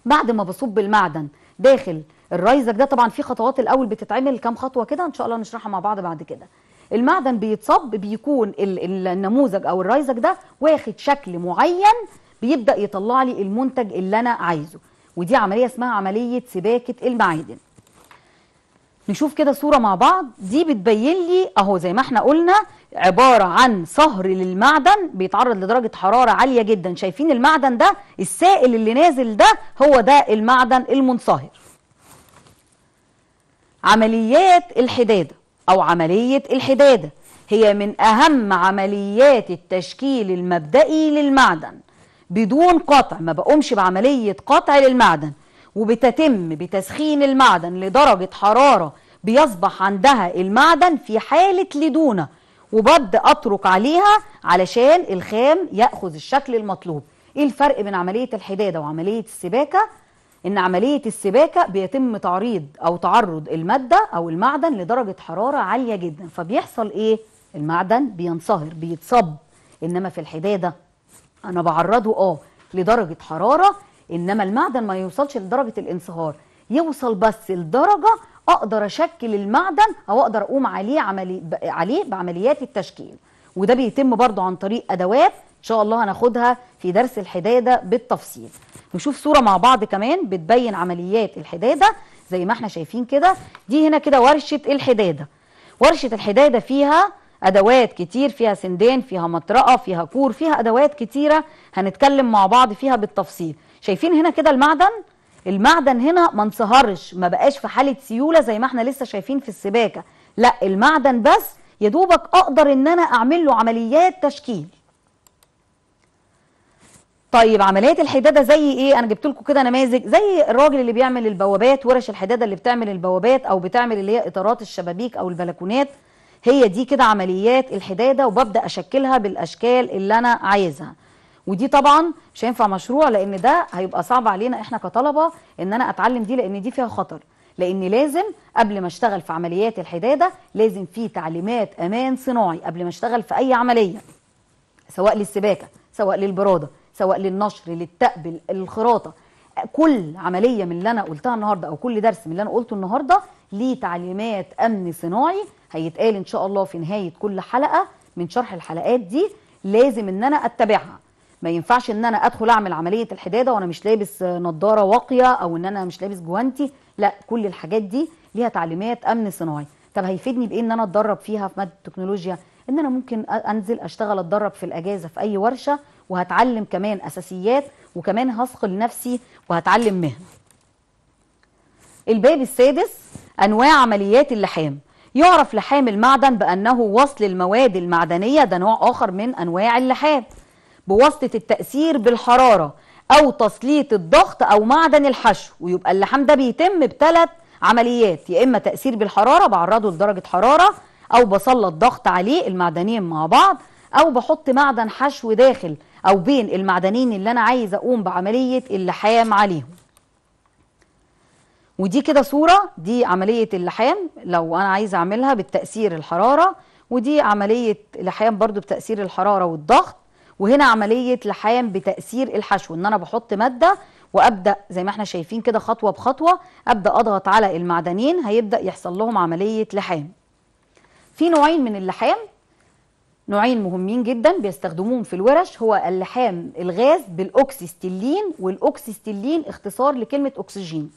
بعد ما بصب المعدن داخل الرايزك ده طبعا في خطوات الاول بتتعمل كام خطوه كده ان شاء الله نشرحها مع بعض بعد كده المعدن بيتصب بيكون النموذج او الرايزك ده واخد شكل معين بيبدا يطلع لي المنتج اللي انا عايزه ودي عمليه اسمها عمليه سباكه المعادن نشوف كده صورة مع بعض دي بتبين لي اهو زي ما احنا قلنا عبارة عن صهر للمعدن بيتعرض لدرجة حرارة عالية جدا شايفين المعدن ده السائل اللي نازل ده هو ده المعدن المنصهر عمليات الحدادة أو عملية الحدادة هي من أهم عمليات التشكيل المبدئي للمعدن بدون قطع ما بقومش بعملية قطع للمعدن وبتتم بتسخين المعدن لدرجة حرارة بيصبح عندها المعدن في حالة لدونة وببدأ أترك عليها علشان الخام يأخذ الشكل المطلوب إيه الفرق بين عملية الحدادة وعملية السباكة؟ ان عمليه السباكه بيتم تعريض او تعرض الماده او المعدن لدرجه حراره عاليه جدا فبيحصل ايه المعدن بينصهر بيتصب انما في الحداده انا بعرضه اه لدرجه حراره انما المعدن ما يوصلش لدرجه الانصهار يوصل بس لدرجه اقدر اشكل المعدن او اقدر اقوم عليه عملي عليه بعمليات التشكيل وده بيتم برضه عن طريق ادوات ان شاء الله هناخدها في درس الحدادة بالتفصيل نشوف صورة مع بعض كمان بتبين عمليات الحدادة زي ما احنا شايفين كده دي هنا كده ورشة الحدادة ورشة الحدادة فيها أدوات كتير فيها سندان فيها مطرقة فيها كور فيها أدوات كتيرة هنتكلم مع بعض فيها بالتفصيل شايفين هنا كده المعدن المعدن هنا ما انصهرش ما بقاش في حالة سيولة زي ما احنا لسه شايفين في السباكة لا المعدن بس يدوبك أقدر إن أنا أعمل له عمليات تشكيل طيب عمليات الحدادة زي ايه انا جبت لكم كده نماذج زي الراجل اللي بيعمل البوابات ورش الحدادة اللي بتعمل البوابات او بتعمل اللي هي اطارات الشبابيك او البلكونات هي دي كده عمليات الحدادة وببدأ اشكلها بالاشكال اللي انا عايزها ودي طبعا مش هينفع مشروع لان ده هيبقى صعب علينا احنا كطلبة ان انا اتعلم دي لان دي فيها خطر لان لازم قبل ما اشتغل في عمليات الحدادة لازم في تعليمات امان صناعي قبل ما اشتغل في اي عملية سواء للسباكة سواء للبرادة سواء للنشر للتقبل الخراطه كل عمليه من اللي انا قلتها النهارده او كل درس من اللي انا قلته النهارده ليه تعليمات امن صناعي هيتقال ان شاء الله في نهايه كل حلقه من شرح الحلقات دي لازم ان انا اتبعها ما ينفعش ان انا ادخل اعمل عمليه الحداده وانا مش لابس نظاره واقيه او ان انا مش لابس جوانتي لا كل الحاجات دي ليها تعليمات امن صناعي طب هيفيدني بايه ان انا اتدرب فيها في ماده التكنولوجيا ان انا ممكن انزل اشتغل اتدرب في الاجازه في اي ورشه وهتعلم كمان اساسيات وكمان هثقل نفسي وهتعلم مهنه الباب السادس انواع عمليات اللحام يعرف لحام المعدن بانه وصل المواد المعدنيه ده نوع اخر من انواع اللحام بواسطه التاثير بالحراره او تسليط الضغط او معدن الحشو ويبقى اللحام ده بيتم بثلاث عمليات يا اما تاثير بالحراره بعرضه لدرجه حراره او بسلط ضغط عليه المعدنين مع بعض او بحط معدن حشو داخل أو بين المعدنين اللي أنا عايز أقوم بعملية اللحام عليهم ودي كده صورة دي عملية اللحام لو أنا عايز أعملها بالتأثير الحرارة ودي عملية لحام برضو بتأثير الحرارة والضغط وهنا عملية لحام بتأثير الحشو إن أنا بحط مادة وأبدأ زي ما احنا شايفين كده خطوة بخطوة أبدأ أضغط على المعدنين هيبدأ يحصل لهم عملية لحام في نوعين من اللحام نوعين مهمين جدا بيستخدموهم في الورش هو اللحام الغاز بالاوكسيستيلين والاوكسيستيلين اختصار لكلمه اكسجين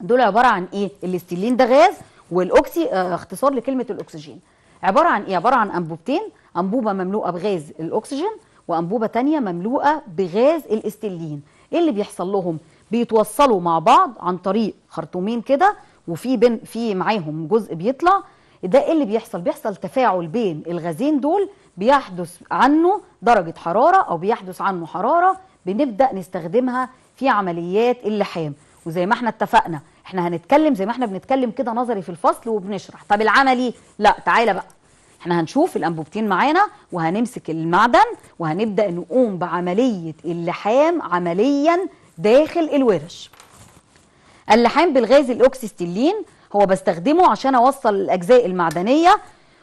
دول عباره عن ايه الاستيلين ده غاز والاوكسي آه، اختصار لكلمه الاكسجين عباره عن ايه عباره عن انبوبتين انبوبه مملوءه بغاز الاكسجين وانبوبه تانية مملوءه بغاز الاستيلين ايه اللي بيحصل لهم بيتوصلوا مع بعض عن طريق خرطومين كده وفي بين في معاهم جزء بيطلع ده ايه اللي بيحصل بيحصل تفاعل بين الغازين دول بيحدث عنه درجة حرارة أو بيحدث عنه حرارة بنبدأ نستخدمها في عمليات اللحام وزي ما احنا اتفقنا احنا هنتكلم زي ما احنا بنتكلم كده نظري في الفصل وبنشرح طب العملي لا تعالى بقى احنا هنشوف الانبوبتين معانا وهنمسك المعدن وهنبدأ نقوم بعملية اللحام عمليا داخل الورش اللحام بالغاز الاوكسيستيلين هو بستخدمه عشان اوصل الاجزاء المعدنيه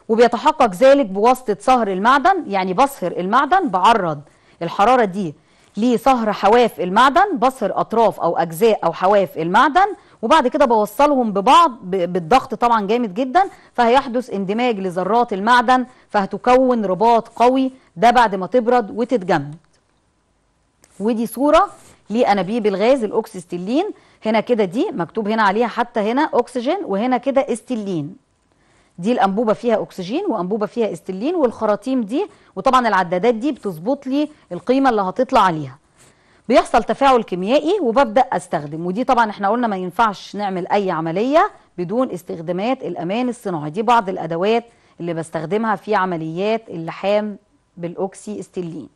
وبيتحقق ذلك بواسطة صهر المعدن يعني بصهر المعدن بعرض الحرارة دي لصهر حواف المعدن بصهر أطراف أو أجزاء أو حواف المعدن وبعد كده بوصلهم ببعض بالضغط طبعا جامد جدا فهيحدث اندماج لذرات المعدن فهتكون رباط قوي ده بعد ما تبرد وتتجمد ودي صورة لأنابيب الغاز الأوكسستيلين هنا كده دي مكتوب هنا عليها حتى هنا أكسجين وهنا كده استيلين دي الانبوبه فيها اكسجين وانبوبه فيها استلين والخراطيم دي وطبعا العدادات دي بتظبط لي القيمه اللي هتطلع عليها بيحصل تفاعل كيميائي وببدا استخدم ودي طبعا احنا قلنا ما ينفعش نعمل اي عمليه بدون استخدامات الامان الصناعي دي بعض الادوات اللي بستخدمها في عمليات اللحام بالاوكسي استلين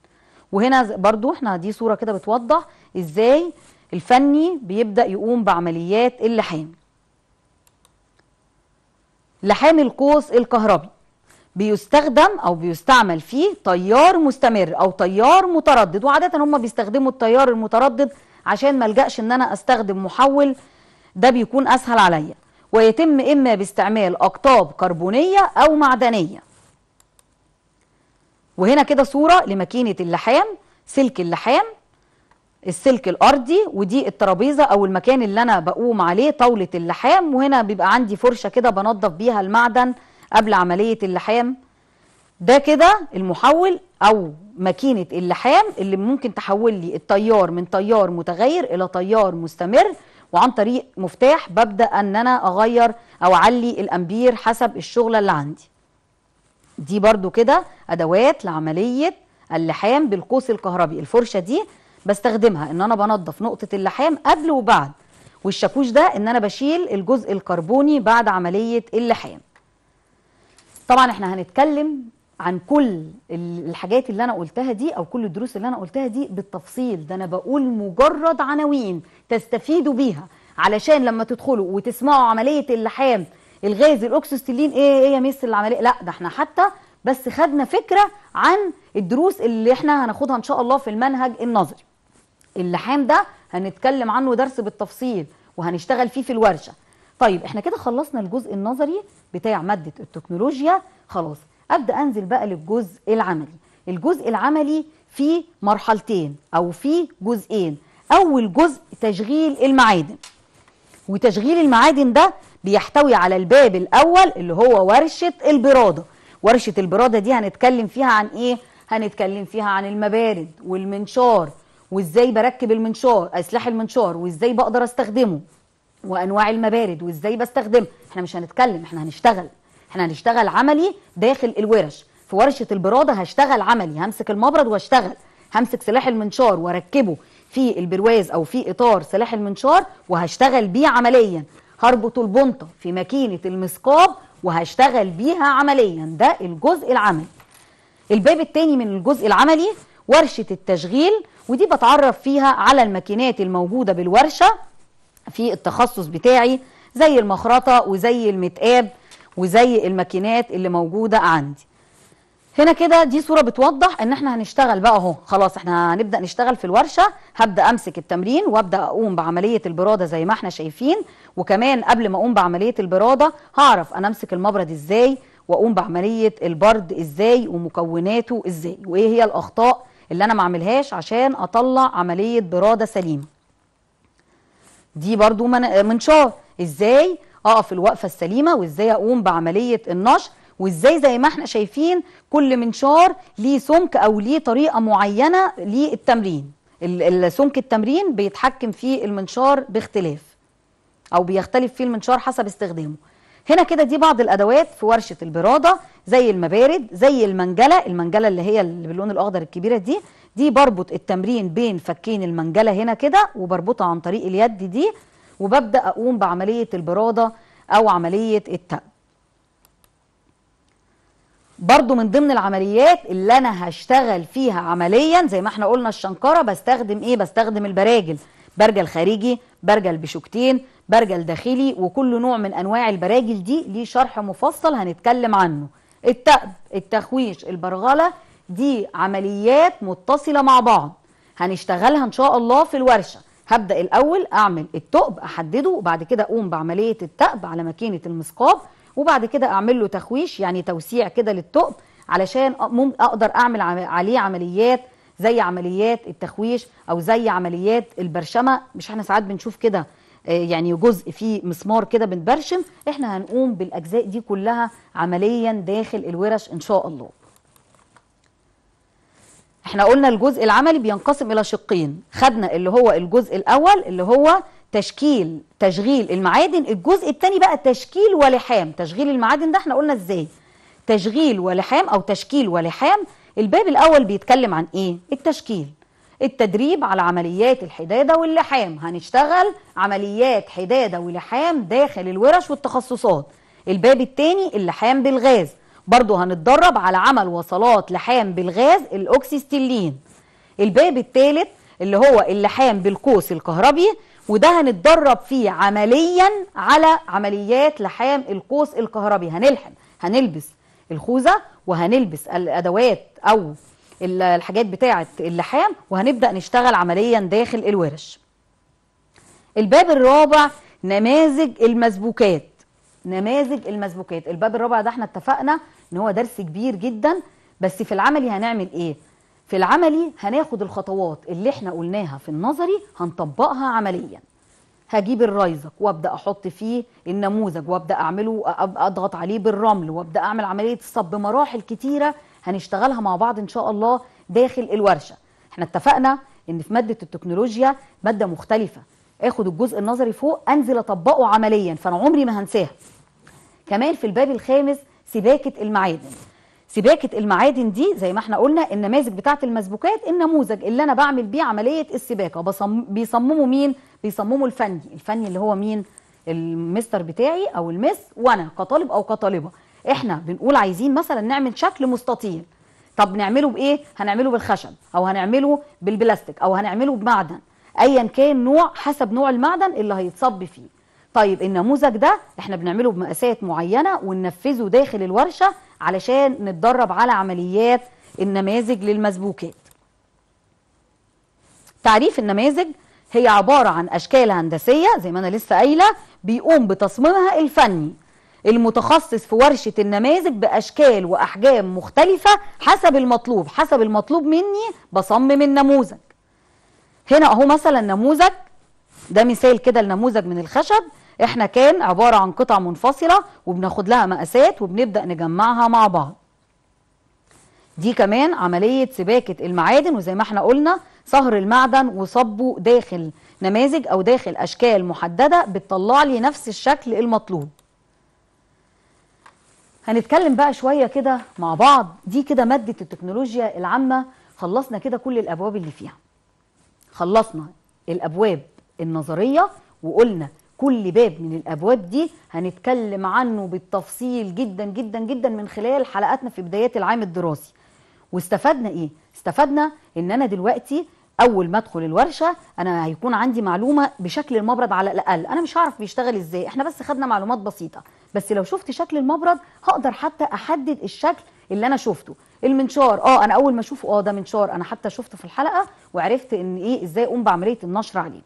وهنا برضو احنا دي صوره كده بتوضح ازاي الفني بيبدا يقوم بعمليات اللحام لحام القوس الكهربي بيستخدم او بيستعمل فيه تيار مستمر او تيار متردد وعاده هم بيستخدموا التيار المتردد عشان ما الجاش ان انا استخدم محول ده بيكون اسهل عليا ويتم اما باستعمال اقطاب كربونيه او معدنيه وهنا كده صوره لماكينه اللحام سلك اللحام السلك الارضي ودي الترابيزه او المكان اللي انا بقوم عليه طاوله اللحام وهنا بيبقى عندي فرشه كده بنضف بيها المعدن قبل عمليه اللحام ده كده المحول او ماكينه اللحام اللي ممكن تحول لي التيار من تيار متغير الى تيار مستمر وعن طريق مفتاح ببدا ان انا اغير او اعلي الامبير حسب الشغله اللي عندي دي برضو كده ادوات لعمليه اللحام بالقوس الكهربي الفرشه دي بستخدمها ان انا بنضف نقطه اللحام قبل وبعد والشاكوش ده ان انا بشيل الجزء الكربوني بعد عمليه اللحام طبعا احنا هنتكلم عن كل الحاجات اللي انا قلتها دي او كل الدروس اللي انا قلتها دي بالتفصيل ده انا بقول مجرد عناوين تستفيدوا بيها علشان لما تدخلوا وتسمعوا عمليه اللحام الغاز الاوكسيستيلين ايه ايه يا مس العمليه لا ده احنا حتى بس خدنا فكره عن الدروس اللي احنا هناخدها ان شاء الله في المنهج النظري اللحام ده هنتكلم عنه درس بالتفصيل وهنشتغل فيه في الورشه طيب احنا كده خلصنا الجزء النظري بتاع ماده التكنولوجيا خلاص ابدا انزل بقى للجزء العملي الجزء العملي فيه مرحلتين او فيه جزئين اول جزء تشغيل المعادن وتشغيل المعادن ده بيحتوي على الباب الاول اللي هو ورشه البراده ورشه البراده دي هنتكلم فيها عن ايه هنتكلم فيها عن المبارد والمنشار وازاي بركب المنشار سلاح المنشار وازاي بقدر استخدمه وانواع المبارد وازاي بستخدم احنا مش هنتكلم احنا هنشتغل احنا هنشتغل عملي داخل الورش في ورشه البراده هشتغل عملي همسك المبرد واشتغل همسك سلاح المنشار واركبه في البرواز او في اطار سلاح المنشار وهشتغل بيه عمليا هربط البنطه في ماكينه المثقاب وهشتغل بيها عمليا ده الجزء العملي الباب الثاني من الجزء العملي ورشه التشغيل ودي بتعرف فيها على الماكينات الموجودة بالورشة في التخصص بتاعي زي المخرطة وزي المتقاب وزي الماكينات اللي موجودة عندي هنا كده دي صورة بتوضح ان احنا هنشتغل بقى اهو خلاص احنا هنبدأ نشتغل في الورشة هبدأ امسك التمرين وابدأ اقوم بعملية البرادة زي ما احنا شايفين وكمان قبل ما اقوم بعملية البرادة هعرف انا امسك المبرد ازاي واقوم بعملية البرد ازاي ومكوناته ازاي وايه هي الاخطاء اللي انا ما اعملهاش عشان اطلع عمليه براده سليمه دي برضو منشار ازاي اقف الوقفه السليمه وازاي اقوم بعمليه النشر وازاي زي ما احنا شايفين كل منشار ليه سمك او ليه طريقه معينه للتمرين سمك التمرين بيتحكم فيه المنشار باختلاف او بيختلف فيه المنشار حسب استخدامه هنا كده دي بعض الادوات في ورشه البراده زي المبارد زي المنجله المنجله اللي هي اللي باللون الاخضر الكبيره دي دي بربط التمرين بين فكين المنجله هنا كده وبربطها عن طريق اليد دي وببدا اقوم بعمليه البراده او عمليه التق برضو من ضمن العمليات اللي انا هشتغل فيها عمليا زي ما احنا قلنا الشنكره بستخدم ايه بستخدم البراجل برجل خارجي برجل بشوكتين برجل داخلي وكل نوع من انواع البراجل دي ليه شرح مفصل هنتكلم عنه التأب التخويش البرغله دي عمليات متصله مع بعض هنشتغلها ان شاء الله في الورشه هبدا الاول اعمل التقب احدده وبعد كده اقوم بعمليه التقب على ماكينه المثقاب وبعد كده اعمل له تخويش يعني توسيع كده للتقب علشان اقدر اعمل عليه عمليات زي عمليات التخويش او زي عمليات البرشمه مش احنا ساعات بنشوف كده آه، يعني جزء فيه مسمار كده بنبرشم احنا هنقوم بالاجزاء دي كلها عمليا داخل الورش ان شاء الله احنا قلنا الجزء العملي بينقسم الى شقين خدنا اللي هو الجزء الاول اللي هو تشكيل تشغيل المعادن الجزء الثاني بقى تشكيل ولحام تشغيل المعادن ده احنا قلنا ازاي تشغيل ولحام او تشكيل ولحام الباب الأول بيتكلم عن إيه؟ التشكيل التدريب على عمليات الحدادة واللحام هنشتغل عمليات حدادة ولحام داخل الورش والتخصصات الباب الثاني اللحام بالغاز برضه هنتدرب على عمل وصلات لحام بالغاز الأوكسيستيلين الباب الثالث اللي هو اللحام بالقوس الكهربي وده هنتدرب فيه عمليا على عمليات لحام القوس الكهربي هنلحم هنلبس الخوذة وهنلبس الادوات او الحاجات بتاعه اللحام وهنبدا نشتغل عمليا داخل الورش الباب الرابع نماذج المسبوكات نماذج المسبوكات الباب الرابع ده احنا اتفقنا ان هو درس كبير جدا بس في العملي هنعمل ايه في العملي هناخد الخطوات اللي احنا قلناها في النظري هنطبقها عمليا هجيب الرايزك وابدا احط فيه النموذج وابدا اعمله اضغط عليه بالرمل وابدا اعمل عمليه الصب مراحل كتيره هنشتغلها مع بعض ان شاء الله داخل الورشه احنا اتفقنا ان في ماده التكنولوجيا ماده مختلفه اخد الجزء النظري فوق انزل اطبقه عمليا فانا عمري ما هنساها كمان في الباب الخامس سباكه المعادن سباكه المعادن دي زي ما احنا قلنا النماذج بتاعه المسبوكات النموذج اللي انا بعمل بيه عمليه السباكه بيصممه بيصمموا مين بيصمموا الفني الفني اللي هو مين المستر بتاعي او المس وانا كطالب او كطالبه احنا بنقول عايزين مثلا نعمل شكل مستطيل طب نعمله بايه هنعمله بالخشب او هنعمله بالبلاستيك او هنعمله بمعدن ايا كان نوع حسب نوع المعدن اللي هيتصب فيه طيب النموذج ده احنا بنعمله بمقاسات معينه وننفذه داخل الورشه علشان نتدرب على عمليات النماذج للمسبوكات تعريف النماذج هي عبارة عن أشكال هندسية زي ما أنا لسه قايلة بيقوم بتصميمها الفني المتخصص في ورشة النماذج بأشكال وأحجام مختلفة حسب المطلوب حسب المطلوب مني بصمم النموذج هنا أهو مثلا نموذج ده مثال كده لنموذج من الخشب احنا كان عبارة عن قطع منفصلة وبناخد لها مقاسات وبنبدأ نجمعها مع بعض دي كمان عملية سباكة المعادن وزي ما احنا قلنا صهر المعدن وصبه داخل نماذج أو داخل أشكال محددة بتطلع لي نفس الشكل المطلوب هنتكلم بقى شوية كده مع بعض دي كده مادة التكنولوجيا العامة خلصنا كده كل الأبواب اللي فيها خلصنا الأبواب النظرية وقلنا كل باب من الابواب دي هنتكلم عنه بالتفصيل جدا جدا جدا من خلال حلقاتنا في بدايات العام الدراسي واستفدنا ايه استفدنا ان انا دلوقتي اول ما ادخل الورشه انا هيكون عندي معلومه بشكل المبرد على الاقل انا مش هعرف بيشتغل ازاي احنا بس خدنا معلومات بسيطه بس لو شفت شكل المبرد هقدر حتى احدد الشكل اللي انا شفته المنشار اه انا اول ما اشوفه اه ده منشار انا حتى شفته في الحلقه وعرفت ان ايه ازاي اقوم بعمليه النشر عليه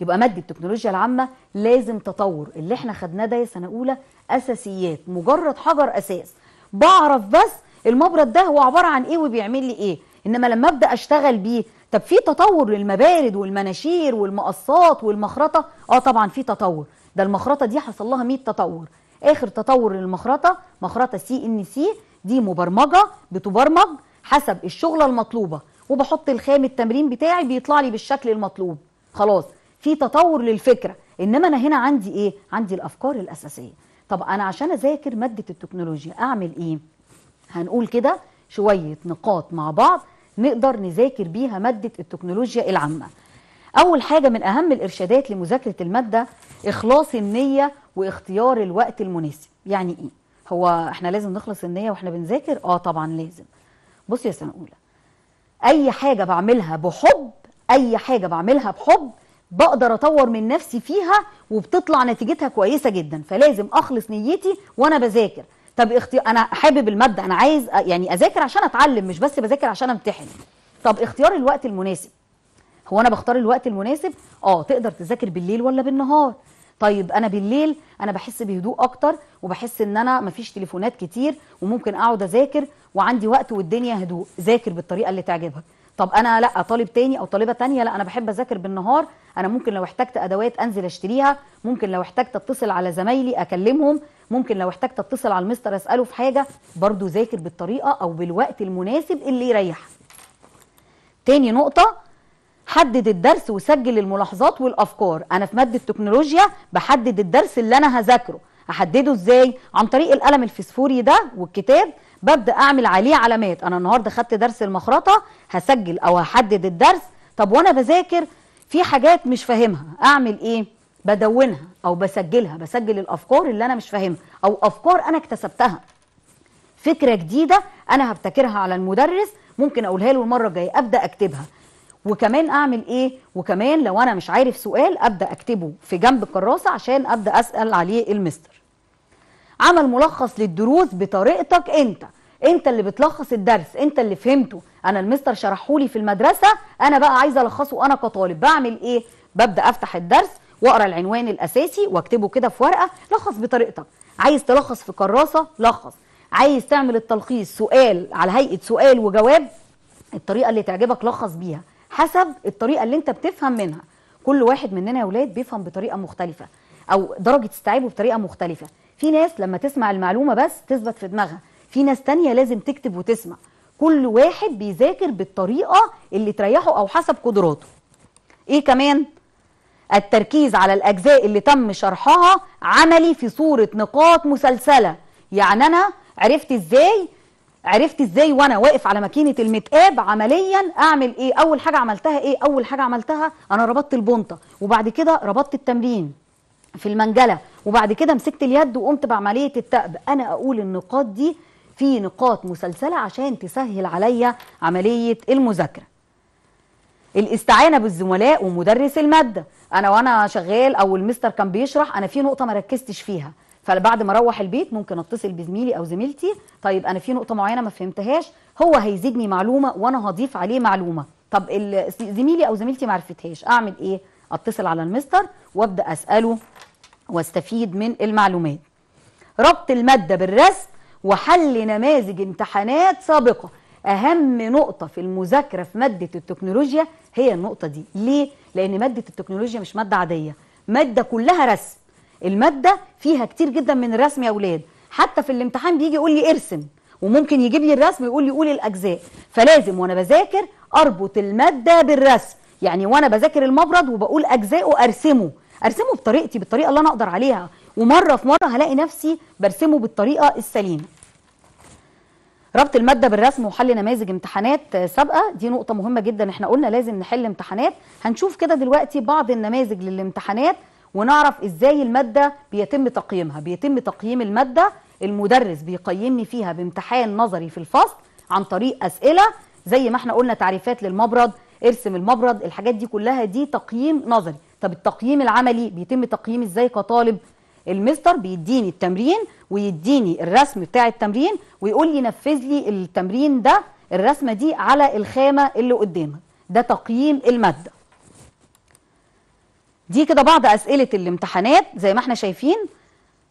يبقى ماده التكنولوجيا العامه لازم تطور اللي احنا خدناه ده سنه اولى اساسيات مجرد حجر اساس بعرف بس المبرد ده هو عباره عن ايه وبيعمل لي ايه انما لما ابدا اشتغل بيه طب في تطور للمبارد والمناشير والمقصات والمخرطه اه طبعا في تطور ده المخرطه دي حصل لها 100 تطور اخر تطور للمخرطه مخرطه سي ان سي دي مبرمجه بتبرمج حسب الشغله المطلوبه وبحط الخام التمرين بتاعي بيطلع لي بالشكل المطلوب خلاص في تطور للفكره انما انا هنا عندي ايه عندي الافكار الاساسيه طب انا عشان اذاكر ماده التكنولوجيا اعمل ايه هنقول كده شوية نقاط مع بعض نقدر نذاكر بيها مادة التكنولوجيا العامة أول حاجة من أهم الإرشادات لمذاكرة المادة إخلاص النية واختيار الوقت المناسب يعني إيه؟ هو إحنا لازم نخلص النية وإحنا بنذاكر؟ آه طبعا لازم بص يا سنة أولى أي حاجة بعملها بحب أي حاجة بعملها بحب بقدر أطور من نفسي فيها وبتطلع نتيجتها كويسة جدا فلازم أخلص نيتي وأنا بذاكر طب اختيار انا حابب الماده انا عايز يعني اذاكر عشان اتعلم مش بس بذاكر عشان امتحن طب اختيار الوقت المناسب هو انا بختار الوقت المناسب اه تقدر تذاكر بالليل ولا بالنهار طيب انا بالليل انا بحس بهدوء اكتر وبحس ان انا مفيش تليفونات كتير وممكن اقعد اذاكر وعندي وقت والدنيا هدوء ذاكر بالطريقه اللي تعجبك طب انا لا طالب تاني او طالبه تانية لا انا بحب اذاكر بالنهار انا ممكن لو احتجت ادوات انزل اشتريها ممكن لو احتجت اتصل على زمايلي اكلمهم ممكن لو احتجت اتصل على المستر اساله في حاجه برضو ذاكر بالطريقه او بالوقت المناسب اللي يريحك تاني نقطه حدد الدرس وسجل الملاحظات والافكار انا في ماده تكنولوجيا بحدد الدرس اللي انا هذاكره احدده ازاي عن طريق القلم الفسفوري ده والكتاب ببدا اعمل عليه علامات انا النهارده خدت درس المخرطه هسجل او هحدد الدرس طب وانا بذاكر في حاجات مش فاهمها اعمل ايه بدونها او بسجلها بسجل الافكار اللي انا مش فاهمها او افكار انا اكتسبتها فكره جديده انا هبتكرها على المدرس ممكن اقولها له المره الجايه ابدا اكتبها وكمان اعمل ايه وكمان لو انا مش عارف سؤال ابدا اكتبه في جنب الكراسه عشان ابدا اسال عليه المستر عمل ملخص للدروس بطريقتك انت انت اللي بتلخص الدرس انت اللي فهمته انا المستر شرحولي في المدرسه انا بقى عايزه الخصه انا كطالب بعمل ايه ببدا افتح الدرس واقرا العنوان الاساسي واكتبه كده في ورقه لخص بطريقتك عايز تلخص في كراسه لخص عايز تعمل التلخيص سؤال على هيئه سؤال وجواب الطريقه اللي تعجبك لخص بيها حسب الطريقه اللي انت بتفهم منها كل واحد مننا يا ولاد بيفهم بطريقه مختلفه او درجه استيعابه بطريقه مختلفه في ناس لما تسمع المعلومه بس تثبت في دماغها في ناس تانية لازم تكتب وتسمع كل واحد بيذاكر بالطريقه اللي تريحه او حسب قدراته ايه كمان التركيز على الأجزاء اللي تم شرحها عملي في صورة نقاط مسلسلة يعني أنا عرفت إزاي عرفت إزاي وأنا واقف على ماكينة المتقاب عمليا أعمل إيه أول حاجة عملتها إيه أول حاجة عملتها أنا ربطت البنطة وبعد كده ربطت التمرين في المنجلة وبعد كده مسكت اليد وقمت بعملية التقب أنا أقول النقاط دي في نقاط مسلسلة عشان تسهل عليا عملية المذاكرة الاستعانه بالزملاء ومدرس الماده انا وانا شغال او المستر كان بيشرح انا في نقطه ما ركزتش فيها فبعد ما اروح البيت ممكن اتصل بزميلي او زميلتي طيب انا في نقطه معينه ما فهمتهاش هو هيزيدني معلومه وانا هضيف عليه معلومه طب زميلي او زميلتي ما عرفتهاش اعمل ايه اتصل على المستر وابدا اساله واستفيد من المعلومات ربط الماده بالرسم وحل نماذج امتحانات سابقه اهم نقطه في المذاكره في ماده التكنولوجيا هي النقطه دي ليه لان ماده التكنولوجيا مش ماده عاديه ماده كلها رسم الماده فيها كتير جدا من الرسم يا اولاد حتى في الامتحان بيجي يقول لي ارسم وممكن يجيب لي الرسم ويقول لي قول الاجزاء فلازم وانا بذاكر اربط الماده بالرسم يعني وانا بذاكر المبرد وبقول اجزائه ارسمه ارسمه بطريقتي بالطريقه اللي انا اقدر عليها ومره في مره هلاقي نفسي برسمه بالطريقه السليمه ربط الماده بالرسم وحل نماذج امتحانات آه، سابقه دي نقطه مهمه جدا احنا قلنا لازم نحل امتحانات هنشوف كده دلوقتي بعض النماذج للامتحانات ونعرف ازاي الماده بيتم تقييمها بيتم تقييم الماده المدرس بيقيمني فيها بامتحان نظري في الفصل عن طريق اسئله زي ما احنا قلنا تعريفات للمبرد ارسم المبرد الحاجات دي كلها دي تقييم نظري طب التقييم العملي بيتم تقييم ازاي كطالب المستر بيديني التمرين ويديني الرسم بتاع التمرين ويقول لي نفذ لي التمرين ده الرسمه دي على الخامه اللي قدامك ده تقييم الماده دي كده بعض اسئله الامتحانات زي ما احنا شايفين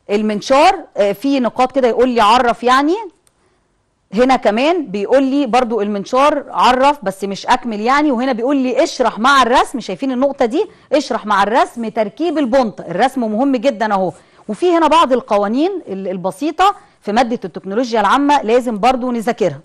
المنشار آه، في نقاط كده يقول لي عرف يعني هنا كمان بيقول لي برضو المنشار عرف بس مش اكمل يعني وهنا بيقول لي اشرح مع الرسم شايفين النقطه دي اشرح مع الرسم تركيب البنطه الرسم مهم جدا اهو وفي هنا بعض القوانين البسيطة في مادة التكنولوجيا العامة لازم برضو نذاكرها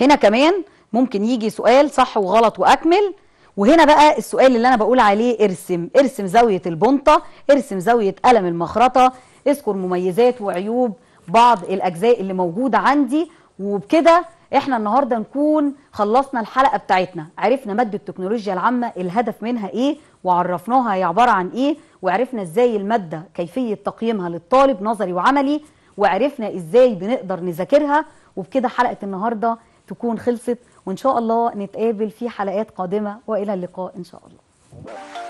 هنا كمان ممكن يجي سؤال صح وغلط وأكمل وهنا بقى السؤال اللي أنا بقول عليه ارسم ارسم زاوية البنطة ارسم زاوية قلم المخرطة اذكر مميزات وعيوب بعض الأجزاء اللي موجودة عندي وبكده احنا النهارده نكون خلصنا الحلقه بتاعتنا عرفنا ماده التكنولوجيا العامه الهدف منها ايه وعرفناها هي عباره عن ايه وعرفنا ازاي الماده كيفيه تقييمها للطالب نظري وعملي وعرفنا ازاي بنقدر نذاكرها وبكده حلقه النهارده تكون خلصت وان شاء الله نتقابل في حلقات قادمه والى اللقاء ان شاء الله